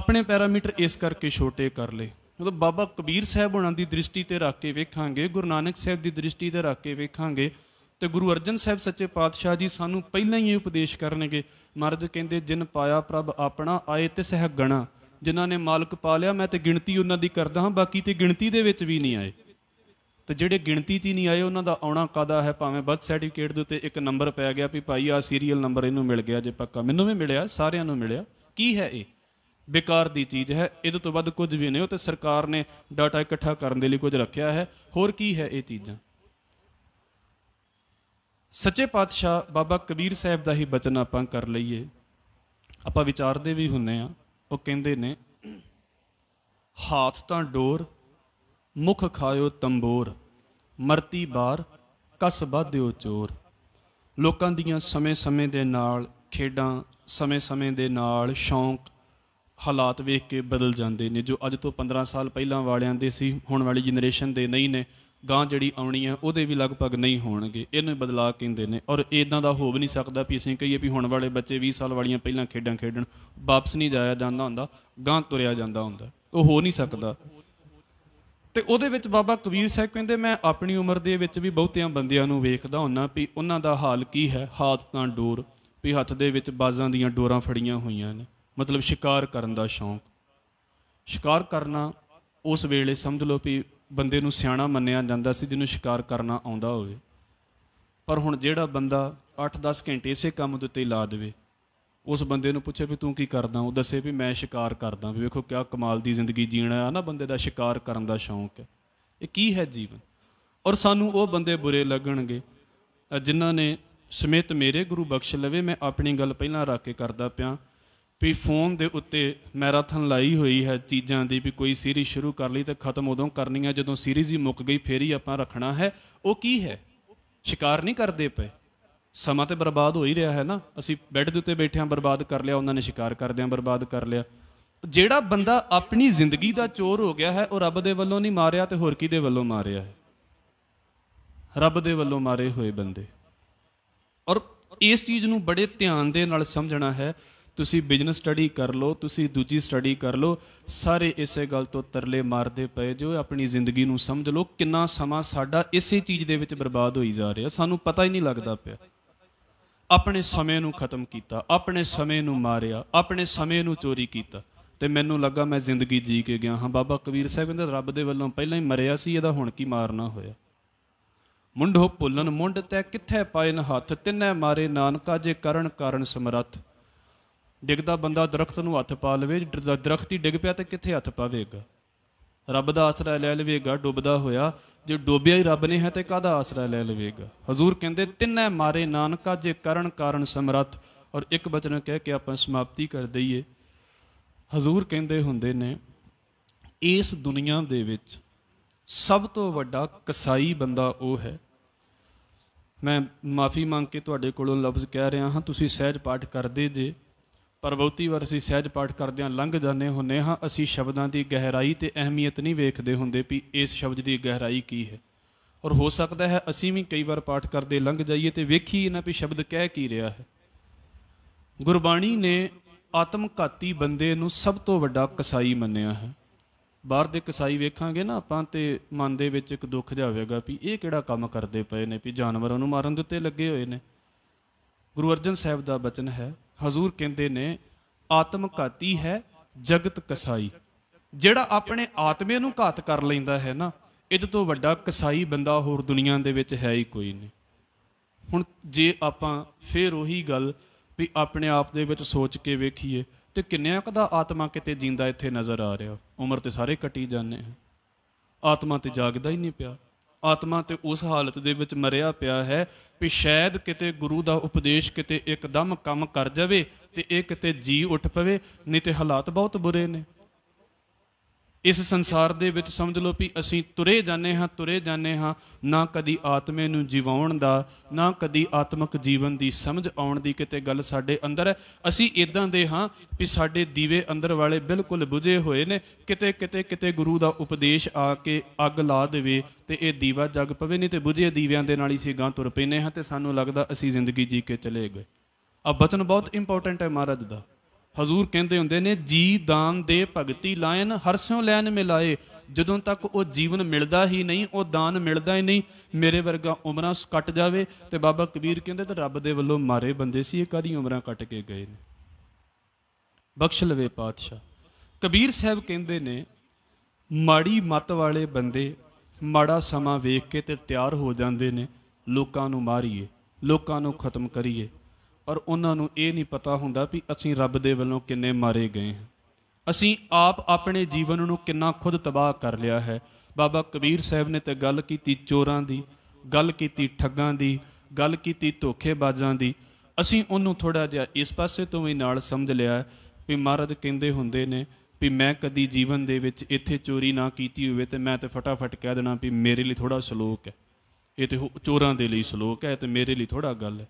ਆਪਣੇ ਪੈਰਾਮੀਟਰ ਇਸ ਕਰਕੇ ਛੋਟੇ ਕਰ ਲਏ ਮਤਲਬ ਬਾਬਾ ਕਬੀਰ ਸਾਹਿਬ ਉਹਨਾਂ ਦੀ ਦ੍ਰਿਸ਼ਟੀ ਤੇ ਰੱਖ ਕੇ ਵੇਖਾਂਗੇ ਗੁਰੂ ਨਾਨਕ ਸਾਹਿਬ ਦੀ ਦ੍ਰਿਸ਼ਟੀ ਤੇ ਰੱਖ ਕੇ ਵੇਖਾਂਗੇ ਤੇ ਗੁਰੂ ਅਰਜਨ ਸਾਹਿਬ ਸੱਚੇ ਪਾਤਸ਼ਾਹ ਜੀ ਸਾਨੂੰ ਪਹਿਲਾਂ ਹੀ ਉਪਦੇਸ਼ ਕਰਨਗੇ ਮਰਦ ਕਹਿੰਦੇ ਜਿਨ ਪਾਇਆ ਪ੍ਰਭ ਆਪਣਾ ਆਏ ਤੇ ਸਹਗਣਾ ਜਿਨ੍ਹਾਂ ਨੇ ਮਾਲਕ ਪਾ ਲਿਆ ਮੈਂ ਤੇ ਗਿਣਤੀ ਉਹਨਾਂ ਦੀ ਕਰਦਾ ਹਾਂ ਬਾਕੀ ਤੇ ਗਿਣਤੀ ਦੇ ਵਿੱਚ ਵੀ ਨਹੀਂ ਆਏ ਤੇ ਜਿਹੜੇ ਗਿਣਤੀ 'ਚ ਹੀ ਨਹੀਂ ਆਏ ਉਹਨਾਂ ਦਾ ਆਉਣਾ ਕਾਦਾ ਹੈ ਭਾਵੇਂ ਬਰਥ ਸਰਟੀਫਿਕੇਟ ਦੇ ਉੱਤੇ ਇੱਕ ਨੰਬਰ ਪੈ ਗਿਆ ਵੀ ਭਾਈ ਆ ਸੀਰੀਅਲ ਨੰਬਰ ਇਹਨੂੰ ਮਿਲ ਗਿਆ ਜੇ ਪੱਕਾ ਮੈਨੂੰ ਵੀ ਮਿਲਿਆ ਸਾਰਿਆਂ ਨੂੰ ਮਿਲਿਆ ਕੀ ਹੈ ਇਹ ਬੇਕਾਰ ਦੀ ਚੀਜ਼ ਹੈ ਇਹਦੇ ਤੋਂ ਵੱਧ ਕੁਝ ਵੀ ਨਹੀਂ ਉਹ ਤੇ ਸਰਕਾਰ ਨੇ ਡਾਟਾ ਇਕੱਠਾ ਕਰਨ ਦੇ ਲਈ ਕੁਝ ਰੱਖਿਆ ਹੈ ਹੋਰ ਕੀ ਹੈ ਇਹ ਚੀਜ਼ਾਂ ਸੱਚੇ ਪਾਤਸ਼ਾਹ ਬਾਬਾ ਕਬੀਰ ਸਾਹਿਬ ਦਾ ਹੀ ਬਚਨ ਆਪਾਂ ਕਰ ਲਈਏ ਆਪਾਂ ਵਿਚਾਰਦੇ ਵੀ ਹੁੰਨੇ ਆ ਉਹ ਕਹਿੰਦੇ ਨੇ ਹਾਥ ਤਾਂ ਡੋਰ ਮੁਖ ਖਾਇਓ ਤੰਬੂਰ ਮਰਤੀ ਬਾਰ ਕਸ ਬਾਧਿਓ ਚੋਰ ਲੋਕਾਂ ਦੀਆਂ ਸਮੇਂ-ਸਮੇਂ ਦੇ ਨਾਲ ਖੇਡਾਂ ਸਮੇਂ-ਸਮੇਂ ਦੇ ਨਾਲ ਸ਼ੌਂਕ ਹਾਲਾਤ ਵੇਖ ਕੇ ਬਦਲ ਜਾਂਦੇ ਨੇ ਜੋ ਅੱਜ ਤੋਂ 15 ਸਾਲ ਪਹਿਲਾਂ ਵਾਲਿਆਂ ਦੇ ਸੀ ਹੁਣ ਵਾਲੀ ਜਨਰੇਸ਼ਨ ਦੇ ਨਹੀਂ ਨੇ ਗਾਂ ਜਿਹੜੀ ਆਉਣੀ ਆ ਉਹਦੇ ਵੀ ਲਗਭਗ ਨਹੀਂ ਹੋਣਗੇ ਇਹਨੂੰ ਬਦਲਾ ਕਹਿੰਦੇ ਨੇ ਔਰ ਇਦਾਂ ਦਾ ਹੋ ਵੀ ਨਹੀਂ ਸਕਦਾ ਵੀ ਅਸੀਂ ਕਹੀਏ ਵੀ ਹੁਣ ਵਾਲੇ ਬੱਚੇ 20 ਸਾਲ ਵਾਲੀਆਂ ਪਹਿਲਾਂ ਖੇਡਾਂ ਖੇਡਣ ਵਾਪਸ ਨਹੀਂ ਜਾਇਆ ਜਾਂਦਾ ਹੁੰਦਾ ਗਾਂ ਤੁਰਿਆ ਜਾਂਦਾ ਹੁੰਦਾ ਉਹ ਹੋ ਨਹੀਂ ਸਕਦਾ ਤੇ ਉਹਦੇ ਵਿੱਚ ਬਾਬਾ ਕਬੀਰ ਸਾਹਿਬ ਕਹਿੰਦੇ ਮੈਂ ਆਪਣੀ ਉਮਰ ਦੇ ਵਿੱਚ ਵੀ ਬਹੁਤਿਆਂ ਬੰਦਿਆਂ ਨੂੰ ਵੇਖਦਾ ਹੁੰਨਾ ਵੀ ਉਹਨਾਂ ਦਾ ਹਾਲ ਕੀ ਹੈ ਹੱਥ ਤਾਂ ਡੋਰ ਵੀ ਹੱਥ ਦੇ ਵਿੱਚ ਬਾਜ਼ਾਂ ਦੀਆਂ ਡੋਰਾਂ ਫੜੀਆਂ ਹੋਈਆਂ ਨੇ ਮਤਲਬ ਸ਼ਿਕਾਰ ਕਰਨ ਦਾ ਸ਼ੌਂਕ ਸ਼ਿਕਾਰ ਕਰਨਾ ਉਸ ਵੇਲੇ ਸਮਝ ਲਓ ਵੀ ਬੰਦੇ ਨੂੰ ਸਿਆਣਾ ਮੰਨਿਆ ਜਾਂਦਾ ਸੀ ਜਿਹਨੂੰ ਸ਼ਿਕਾਰ ਕਰਨਾ ਆਉਂਦਾ ਹੋਵੇ ਪਰ ਹੁਣ ਜਿਹੜਾ ਬੰਦਾ 8-10 ਘੰਟੇ ਇਸੇ ਕੰਮ ਦੇ ਉੱਤੇ ਲਾ ਦੇਵੇ ਉਸ ਬੰਦੇ ਨੂੰ ਪੁੱਛੇ ਵੀ ਤੂੰ ਕੀ ਕਰਦਾ ਉਹ ਦੱਸੇ ਵੀ ਮੈਂ ਸ਼ਿਕਾਰ ਕਰਦਾ ਵੀ ਵੇਖੋ ਕਿਆ ਕਮਾਲ ਦੀ ਜ਼ਿੰਦਗੀ ਜੀਣਾ ਆ ਨਾ ਬੰਦੇ ਦਾ ਸ਼ਿਕਾਰ ਕਰਨ ਦਾ ਸ਼ੌਂਕ ਹੈ ਇਹ ਕੀ ਹੈ ਜੀਵਨ ਔਰ ਸਾਨੂੰ ਉਹ ਬੰਦੇ ਬੁਰੇ ਲੱਗਣਗੇ ਜਿਨ੍ਹਾਂ ਨੇ ਸਮੇਤ ਮੇਰੇ ਗੁਰੂ ਬਖਸ਼ ਲਵੇ ਮੈਂ ਆਪਣੀ ਗੱਲ ਪਹਿਲਾਂ ਰੱਖ ਕੇ ਕਰਦਾ ਪਿਆ ਵੀ ਫੋਨ ਦੇ ਉੱਤੇ ਮੈਰਾਥਨ ਲਾਈ ਹੋਈ ਹੈ ਚੀਜ਼ਾਂ ਦੀ ਵੀ ਕੋਈ ਸੀਰੀਜ਼ ਸ਼ੁਰੂ ਕਰ ਲਈ ਤੇ ਖਤਮ ਉਦੋਂ ਕਰਨੀ ਹੈ ਜਦੋਂ ਸੀਰੀਜ਼ ਹੀ ਮੁੱਕ ਗਈ ਫੇਰ ਹੀ ਆਪਾਂ ਰੱਖਣਾ ਹੈ ਉਹ ਕੀ ਹੈ ਸ਼ਿਕਾਰ ਨਹੀਂ ਕਰਦੇ ਪਏ ਸਮਾਂ ਤੇ ਬਰਬਾਦ ਹੋ ਹੀ ਰਿਹਾ ਹੈ ਨਾ ਅਸੀਂ ਬੈੱਡ ਦੇ ਉੱਤੇ ਬੈਠਿਆਂ ਬਰਬਾਦ ਕਰ ਲਿਆ ਉਹਨਾਂ ਨੇ ਸ਼ਿਕਾਰ ਕਰਦਿਆਂ ਬਰਬਾਦ ਕਰ ਲਿਆ ਜਿਹੜਾ ਬੰਦਾ ਆਪਣੀ ਜ਼ਿੰਦਗੀ ਦਾ ਚੋਰ ਹੋ ਗਿਆ ਹੈ ਉਹ ਰੱਬ ਦੇ ਵੱਲੋਂ ਨਹੀਂ ਮਾਰਿਆ ਤੇ ਹੋਰ ਦੇ ਵੱਲੋਂ ਮਾਰਿਆ ਹੈ ਰੱਬ ਦੇ ਵੱਲੋਂ ਮਾਰੇ ਹੋਏ ਬੰਦੇ ਔਰ ਇਸ ਚੀਜ਼ ਨੂੰ ਬੜੇ ਧਿਆਨ ਦੇ ਨਾਲ ਸਮਝਣਾ ਹੈ ਤੁਸੀਂ ਬਿਜ਼ਨਸ ਸਟੱਡੀ ਕਰ ਲਓ ਤੁਸੀਂ ਦੂਜੀ ਸਟੱਡੀ ਕਰ ਲਓ ਸਾਰੇ ਇਸੇ ਗੱਲ ਤੋਂ ਤਰਲੇ ਮਾਰਦੇ ਪਏ ਜੋ ਆਪਣੀ ਜ਼ਿੰਦਗੀ ਨੂੰ ਸਮਝ ਲਓ ਕਿੰਨਾ ਸਮਾਂ ਸਾਡਾ ਇਸੇ ਚੀਜ਼ ਦੇ ਵਿੱਚ ਬਰਬਾਦ ਹੋਈ ਜਾ ਰਿਹਾ ਸਾਨੂੰ ਪਤਾ ਹੀ ਨਹੀਂ ਲੱਗਦਾ ਪਿਆ ਆਪਣੇ ਸਮੇਂ ਨੂੰ ਖਤਮ ਕੀਤਾ ਆਪਣੇ ਸਮੇਂ ਨੂੰ ਮਾਰਿਆ ਆਪਣੇ ਸਮੇਂ ਨੂੰ ਚੋਰੀ ਕੀਤਾ ਤੇ ਮੈਨੂੰ ਲੱਗਾ ਮੈਂ ਜ਼ਿੰਦਗੀ ਜੀ ਕੇ ਗਿਆ ਹਾਂ ਬਾਬਾ ਕਬੀਰ ਸਾਹਿਬ ਕਹਿੰਦੇ ਰੱਬ ਦੇ ਵੱਲੋਂ ਪਹਿਲਾਂ ਹੀ ਮਰਿਆ ਸੀ ਇਹਦਾ ਹੁਣ ਕੀ ਮਾਰਨਾ ਹੋਇਆ ਮੁੰਡੋ ਭੁੱਲਨ ਮੁੰਡ ਤੈ ਕਿੱਥੇ ਪਾਇਨ ਹੱਥ ਤਿੰਨੇ ਮਾਰੇ ਨਾਨਕਾ ਜੇ ਕਰਨ ਕਾਰਨ ਸਮਰੱਥ ਡਿੱਗਦਾ ਬੰਦਾ ਦਰਖਤ ਨੂੰ ਹੱਥ ਪਾ ਲਵੇ ਦਰਖਤ ਹੀ ਡਿੱਗ ਪਿਆ ਤੇ ਕਿੱਥੇ ਹੱਥ ਪਾਵੇਗਾ ਰੱਬ ਦਾ ਆਸਰਾ ਲੈ ਲਵੇਗਾ ਡੁੱਬਦਾ ਹੋਇਆ ਜੇ ਡੋਬਿਆ ਹੀ ਰੱਬ ਨੇ ਹੈ ਤੇ ਕਾਦਾ ਆਸਰਾ ਲੈ ਲਵੇਗਾ ਹਜ਼ੂਰ ਕਹਿੰਦੇ ਤਿੰਨੇ ਮਾਰੇ ਨਾਨਕਾ ਜੇ ਕਰਨ ਕਾਰਨ ਸਮਰੱਥ ਔਰ ਇੱਕ ਬਚਨ ਕਹਿ ਕੇ ਆਪਾਂ ਸਮਾਪਤੀ ਕਰ ਦਈਏ ਹਜ਼ੂਰ ਕਹਿੰਦੇ ਹੁੰਦੇ ਨੇ ਇਸ ਦੁਨੀਆ ਦੇ ਵਿੱਚ ਸਭ ਤੋਂ ਵੱਡਾ ਕਸਾਈ ਬੰਦਾ ਉਹ ਹੈ ਮੈਂ ਮਾਫੀ ਮੰਗ ਕੇ ਤੁਹਾਡੇ ਕੋਲੋਂ ਲਫ਼ਜ਼ ਕਹਿ ਰਿਹਾ ਹਾਂ ਤੁਸੀਂ ਸਹਿਜ ਪਾਠ ਕਰਦੇ ਜੇ ਪਰ ਬਹੁਤੀ ਵਾਰ ਅਸੀਂ ਸਹਿਜ ਪਾਠ ਕਰਦਿਆਂ ਲੰਘ ਜਾਂਦੇ ਹੁੰਨੇ ਹਾਂ ਅਸੀਂ ਸ਼ਬਦਾਂ ਦੀ ਗਹਿਰਾਈ ਤੇ ਅਹਿਮੀਅਤ ਨਹੀਂ ਵੇਖਦੇ ਹੁੰਦੇ ਵੀ ਇਸ ਸ਼ਬਦ ਦੀ ਗਹਿਰਾਈ ਕੀ ਹੈ ਔਰ ਹੋ ਸਕਦਾ ਹੈ ਅਸੀਂ ਵੀ ਕਈ ਵਾਰ ਪਾਠ ਕਰਦੇ ਲੰਘ ਜਾਈਏ ਤੇ ਵੇਖੀ ਨਾ ਵੀ ਸ਼ਬਦ ਕਹਿ ਕੀ ਰਿਹਾ ਹੈ ਗੁਰਬਾਣੀ ਨੇ ਆਤਮਕਾਤੀ ਬੰਦੇ ਨੂੰ ਸਭ ਤੋਂ ਵੱਡਾ ਕਸਾਈ ਮੰਨਿਆ ਹੈ ਬਾਹਰ ਦੇ ਕਸਾਈ ਵੇਖਾਂਗੇ ਨਾ ਆਪਾਂ ਤੇ ਮਨ ਦੇ ਵਿੱਚ ਇੱਕ ਦੁੱਖ ਜਾਵੇਗਾ ਵੀ ਇਹ ਕਿਹੜਾ ਕੰਮ ਕਰਦੇ ਪਏ ਨੇ ਵੀ ਜਾਨਵਰਾਂ ਨੂੰ ਮਾਰਨ ਦੇ ਉੱਤੇ ਲੱਗੇ ਹੋਏ ਨੇ ਗੁਰੂ ਅਰਜਨ ਸਾਹਿਬ ਦਾ ਬਚਨ ਹੈ ਹਜ਼ੂਰ ਕਹਿੰਦੇ ਨੇ ਆਤਮ ਘਾਤੀ ਹੈ ਜਗਤ ਕਸਾਈ ਜਿਹੜਾ ਆਪਣੇ ਆਤਮੇ ਨੂੰ ਘਾਤ ਕਰ ਲੈਂਦਾ ਹੈ ਨਾ ਇਹਦੇ ਤੋਂ ਵੱਡਾ ਕਸਾਈ ਬੰਦਾ ਹੋਰ ਦੁਨੀਆ ਦੇ ਵਿੱਚ ਹੈ ਹੀ ਕੋਈ ਨਹੀਂ ਹੁਣ ਜੇ ਆਪਾਂ ਫੇਰ ਉਹੀ ਗੱਲ ਵੀ ਆਪਣੇ ਆਪ ਦੇ ਵਿੱਚ ਸੋਚ ਕੇ ਵੇਖੀਏ ਤੇ ਕਿੰਨਿਆਂ ਕਦਾ ਆਤਮਾ ਕਿਤੇ ਜਿੰਦਾ ਇੱਥੇ ਨਜ਼ਰ ਆ ਰਿਹਾ ਉਮਰ ਤੇ ਸਾਰੇ ਕੱਟੀ ਜਾਂਦੇ ਆ ਆਤਮਾ ਤੇ ਜਾਗਦਾ ਹੀ ਨਹੀਂ ਪਿਆ ਆਤਮਾ ਤੇ ਉਸ ਹਾਲਤ ਦੇ ਵਿੱਚ ਮਰਿਆ ਪਿਆ ਹੈ ਵੀ ਸ਼ਾਇਦ ਕਿਤੇ ਗੁਰੂ ਦਾ ਉਪਦੇਸ਼ ਕਿਤੇ ਇੱਕਦਮ ਕੰਮ ਕਰ ਜਾਵੇ ਤੇ ਇਹ ਕਿਤੇ ਜੀ ਉੱਠ ਪਵੇ ਨਹੀਂ ਤੇ ਹਾਲਾਤ ਬਹੁਤ ਬੁਰੇ ਨੇ ਇਸ ਸੰਸਾਰ ਦੇ ਵਿੱਚ ਸਮਝ ਲਓ ਵੀ ਅਸੀਂ ਤੁਰੇ ਜਾਂਦੇ ਹਾਂ ਤੁਰੇ ਜਾਂਦੇ ਹਾਂ ਨਾ ਕਦੀ ਆਤਮੇ ਨੂੰ ਜਿਵਾਉਣ ਦਾ ਨਾ ਕਦੀ ਆਤਮਿਕ ਜੀਵਨ ਦੀ ਸਮਝ ਆਉਣ ਦੀ ਕਿਤੇ ਗੱਲ ਸਾਡੇ ਅੰਦਰ ਹੈ ਅਸੀਂ ਇਦਾਂ ਦੇ ਹਾਂ ਵੀ ਸਾਡੇ ਦੀਵੇ ਅੰਦਰ ਵਾਲੇ ਬਿਲਕੁਲ ਬੁਝੇ ਹੋਏ ਨੇ ਕਿਤੇ ਕਿਤੇ ਕਿਤੇ ਗੁਰੂ ਦਾ ਉਪਦੇਸ਼ ਆ ਕੇ ਅੱਗ ਲਾ ਦੇਵੇ ਤੇ ਇਹ ਦੀਵਾ ਜਗ ਪਵੇ ਨਹੀਂ ਤੇ ਬੁਝੇ ਦੀਵਿਆਂ ਦੇ ਨਾਲ ਹੀ ਅਸੀਂ ਤੁਰ ਪੈਨੇ ਹਾਂ ਤੇ ਸਾਨੂੰ ਲੱਗਦਾ ਅਸੀਂ ਜ਼ਿੰਦਗੀ ਜੀ ਕੇ ਚਲੇ ਗਏ ਆ ਬਚਨ ਬਹੁਤ ਇੰਪੋਰਟੈਂਟ ਹੈ ਮਹਾਰਾਜ ਦਾ ਹਜ਼ੂਰ ਕਹਿੰਦੇ ਹੁੰਦੇ ਨੇ ਜੀ ਦਾਨ ਦੇ ਭਗਤੀ ਲਾਇਨ ਹਰਸਿਓ ਲੈਨ ਮਿਲਾਏ ਜਦੋਂ ਤੱਕ ਉਹ ਜੀਵਨ ਮਿਲਦਾ ਹੀ ਨਹੀਂ ਉਹ ਦਾਨ ਮਿਲਦਾ ਹੀ ਨਹੀਂ ਮੇਰੇ ਵਰਗਾ ਉਮਰਾਂ ਕੱਟ ਜਾਵੇ ਤੇ ਬਾਬਾ ਕਬੀਰ ਕਹਿੰਦੇ ਤੇ ਰੱਬ ਦੇ ਵੱਲੋਂ ਮਾਰੇ ਬੰਦੇ ਸੀ ਇਹ ਕਾਦੀ ਉਮਰਾਂ ਕੱਟ ਕੇ ਗਏ ਨੇ ਬਖਸ਼ ਲਵੇ ਪਾਤਸ਼ਾਹ ਕਬੀਰ ਸਾਹਿਬ ਕਹਿੰਦੇ ਨੇ ਮਾੜੀ ਮਤ ਵਾਲੇ ਬੰਦੇ ਮਾੜਾ ਸਮਾਂ ਵੇਖ ਕੇ ਤੇ ਤਿਆਰ ਹੋ ਜਾਂਦੇ ਨੇ ਲੋਕਾਂ ਨੂੰ ਮਾਰੀਏ ਲੋਕਾਂ ਨੂੰ ਖਤਮ ਕਰੀਏ ਔਰ ਉਹਨਾਂ ਨੂੰ ਇਹ ਨਹੀਂ ਪਤਾ ਹੁੰਦਾ ਵੀ ਅਸੀਂ ਰੱਬ ਦੇ ਵੱਲੋਂ ਕਿੰਨੇ ਮਾਰੇ ਗਏ ਹਾਂ ਅਸੀਂ ਆਪ ਆਪਣੇ ਜੀਵਨ ਨੂੰ ਕਿੰਨਾ ਖੁਦ ਤਬਾਹ ਕਰ ਲਿਆ ਹੈ ਬਾਬਾ ਕਬੀਰ ਸਾਹਿਬ ਨੇ ਤੇ ਗੱਲ ਕੀਤੀ ਚੋਰਾਂ ਦੀ ਗੱਲ ਕੀਤੀ ਠੱਗਾਂ ਦੀ ਗੱਲ ਕੀਤੀ ਧੋਖੇਬਾਜ਼ਾਂ ਦੀ ਅਸੀਂ ਉਹਨੂੰ ਥੋੜਾ ਜਿਹਾ ਇਸ ਪਾਸੇ ਤੋਂ ਵੀ ਨਾਲ ਸਮਝ ਲਿਆ ਵੀ ਮਹਾਰਾਜ ਕਹਿੰਦੇ ਹੁੰਦੇ ਨੇ ਵੀ ਮੈਂ ਕਦੀ ਜੀਵਨ ਦੇ ਵਿੱਚ ਇੱਥੇ ਚੋਰੀ ਨਾ ਕੀਤੀ ਹੋਵੇ ਤੇ ਮੈਂ ਤੇ ਫਟਾਫਟ ਕਹਿ ਦੇਣਾ ਵੀ ਮੇਰੇ ਲਈ ਥੋੜਾ ਸ਼ਲੋਕ ਹੈ ਇਹ ਤੇ ਚੋਰਾਂ ਦੇ ਲਈ ਸ਼ਲੋਕ ਹੈ ਤੇ ਮੇਰੇ ਲਈ ਥੋੜਾ ਗੱਲ ਹੈ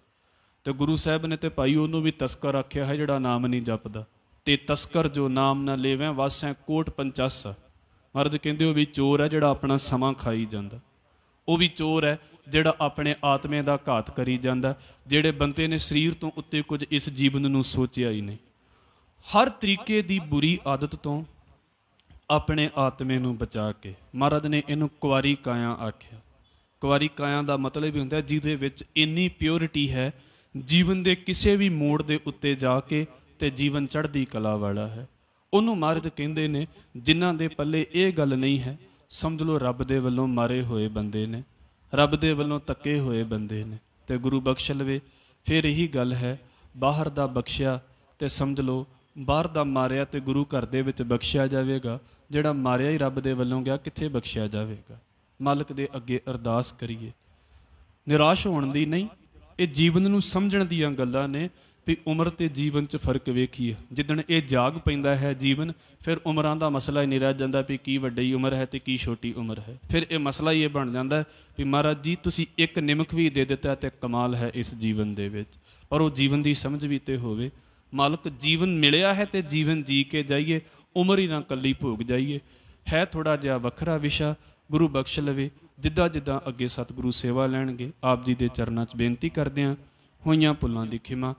ਤੇ ਗੁਰੂ ਸਾਹਿਬ ਨੇ ਤੇ ਭਾਈ ਉਹਨੂੰ ਵੀ ਤਸਕਰ ਆਖਿਆ ਹੈ ਜਿਹੜਾ ਨਾਮ ਨਹੀਂ ਜਪਦਾ ਤੇ ਤਸਕਰ ਜੋ ਨਾਮ ਨਾ ਲੇਵੇਂ ਵਾਸੈ ਕੋਟ ਪੰਚਸ ਮਰਦ ਕਹਿੰਦੇ ਉਹ ਵੀ ਚੋਰ ਹੈ ਜਿਹੜਾ ਆਪਣਾ ਸਮਾਂ ਖਾਈ ਜਾਂਦਾ ਉਹ ਵੀ ਚੋਰ ਹੈ ਜਿਹੜਾ ਆਪਣੇ ਆਤਮੇ ਦਾ ਘਾਤ ਕਰੀ ਜਾਂਦਾ ਜਿਹੜੇ ਬੰਦੇ ਨੇ ਸਰੀਰ ਤੋਂ ਉੱਤੇ ਕੁਝ ਇਸ ਜੀਵਨ ਨੂੰ ਸੋਚਿਆ ਹੀ ਨਹੀਂ ਹਰ ਤਰੀਕੇ ਦੀ ਬੁਰੀ ਆਦਤ ਤੋਂ ਆਪਣੇ ਆਤਮੇ ਨੂੰ ਬਚਾ ਕੇ ਮਹਾਰਾਜ ਨੇ ਇਹਨੂੰ ਕੁਵਾਰੀ ਕਾਇਆ ਆਖਿਆ ਕੁਵਾਰੀ ਕਾਇਆ ਦਾ ਮਤਲਬ ਹੀ ਹੁੰਦਾ ਜਿਹਦੇ ਵਿੱਚ ਇੰਨੀ ਪਿਓਰਿਟੀ ਹੈ ਜੀਵਨ ਦੇ ਕਿਸੇ ਵੀ ਮੋੜ ਦੇ ਉੱਤੇ ਜਾ ਕੇ ਤੇ ਜੀਵਨ ਚੜ੍ਹਦੀ ਕਲਾ ਵਾਲਾ ਹੈ ਉਹਨੂੰ ਮਾਰਦ ਕਹਿੰਦੇ ਨੇ ਜਿਨ੍ਹਾਂ ਦੇ ਪੱਲੇ ਇਹ ਗੱਲ ਨਹੀਂ ਹੈ ਸਮਝ ਲਓ ਰੱਬ ਦੇ ਵੱਲੋਂ ਮਾਰੇ ਹੋਏ ਬੰਦੇ ਨੇ ਰੱਬ ਦੇ ਵੱਲੋਂ ਤੱਕੇ ਹੋਏ ਬੰਦੇ ਨੇ ਤੇ ਗੁਰੂ ਬਖਸ਼ ਲਵੇ ਫਿਰ ਇਹੀ ਗੱਲ ਹੈ ਬਾਹਰ ਦਾ ਬਖਸ਼ਿਆ ਤੇ ਸਮਝ ਲਓ ਬਾਹਰ ਦਾ ਮਾਰਿਆ ਤੇ ਗੁਰੂ ਘਰ ਦੇ ਵਿੱਚ ਬਖਸ਼ਿਆ ਜਾਵੇਗਾ ਜਿਹੜਾ ਮਾਰਿਆ ਹੀ ਰੱਬ ਦੇ ਵੱਲੋਂ ਗਿਆ ਕਿੱਥੇ ਬਖਸ਼ਿਆ ਜਾਵੇਗਾ ਮਾਲਕ ਦੇ ਅੱਗੇ ਅਰਦਾਸ ਕਰੀਏ ਨਿਰਾਸ਼ ਹੋਣ ਦੀ ਨਹੀਂ ਇਹ ਜੀਵਨ ਨੂੰ ਸਮਝਣ ਦੀਆਂ ਗੱਲਾਂ ਨੇ ਵੀ ਉਮਰ ਤੇ ਜੀਵਨ 'ਚ ਫਰਕ ਵੇਖੀਏ ਜਿੱਦਣ ਇਹ ਜਾਗ ਪੈਂਦਾ ਹੈ ਜੀਵਨ ਫਿਰ ਉਮਰਾਂ ਦਾ ਮਸਲਾ ਹੀ ਨਹੀਂ ਰਹਿ ਜਾਂਦਾ ਵੀ ਕੀ ਵੱਡੀ ਉਮਰ ਹੈ ਤੇ ਕੀ ਛੋਟੀ ਉਮਰ ਹੈ ਫਿਰ ਇਹ ਮਸਲਾ ਹੀ ਇਹ ਬਣ ਜਾਂਦਾ ਵੀ ਮਹਾਰਾਜ ਜੀ ਤੁਸੀਂ ਇੱਕ ਨਿਮਕ ਵੀ ਦੇ ਦਿੱਤਾ ਤੇ ਕਮਾਲ ਹੈ ਇਸ ਜੀਵਨ ਦੇ ਵਿੱਚ ਪਰ ਉਹ ਜੀਵਨ ਦੀ ਸਮਝ ਵੀ ਤੇ ਹੋਵੇ ਮਾਲਕ ਜੀਵਨ ਮਿਲਿਆ ਹੈ ਤੇ ਜੀਵਨ ਜੀ ਕੇ ਜਾਈਏ ਉਮਰ ਹੀ ਨਾ ਕੱਲੀ ਭੋਗ ਜਾਈਏ ਹੈ ਥੋੜਾ ਜਿਹਾ ਵੱਖਰਾ ਵਿਸ਼ਾ ਗੁਰੂ ਬਖਸ਼ ਲਵੇ ਜਿੱਦਾਂ ਜਿੱਦਾਂ ਅੱਗੇ ਸਤਿਗੁਰੂ ਸੇਵਾ ਲੈਣਗੇ ਆਪ ਜੀ ਦੇ ਚਰਨਾਂ 'ਚ ਬੇਨਤੀ ਕਰਦੇ ਹਾਂ ਹੋਈਆਂ ਪੁੱਲਾਂ ਦੀ ਖਿਮਾ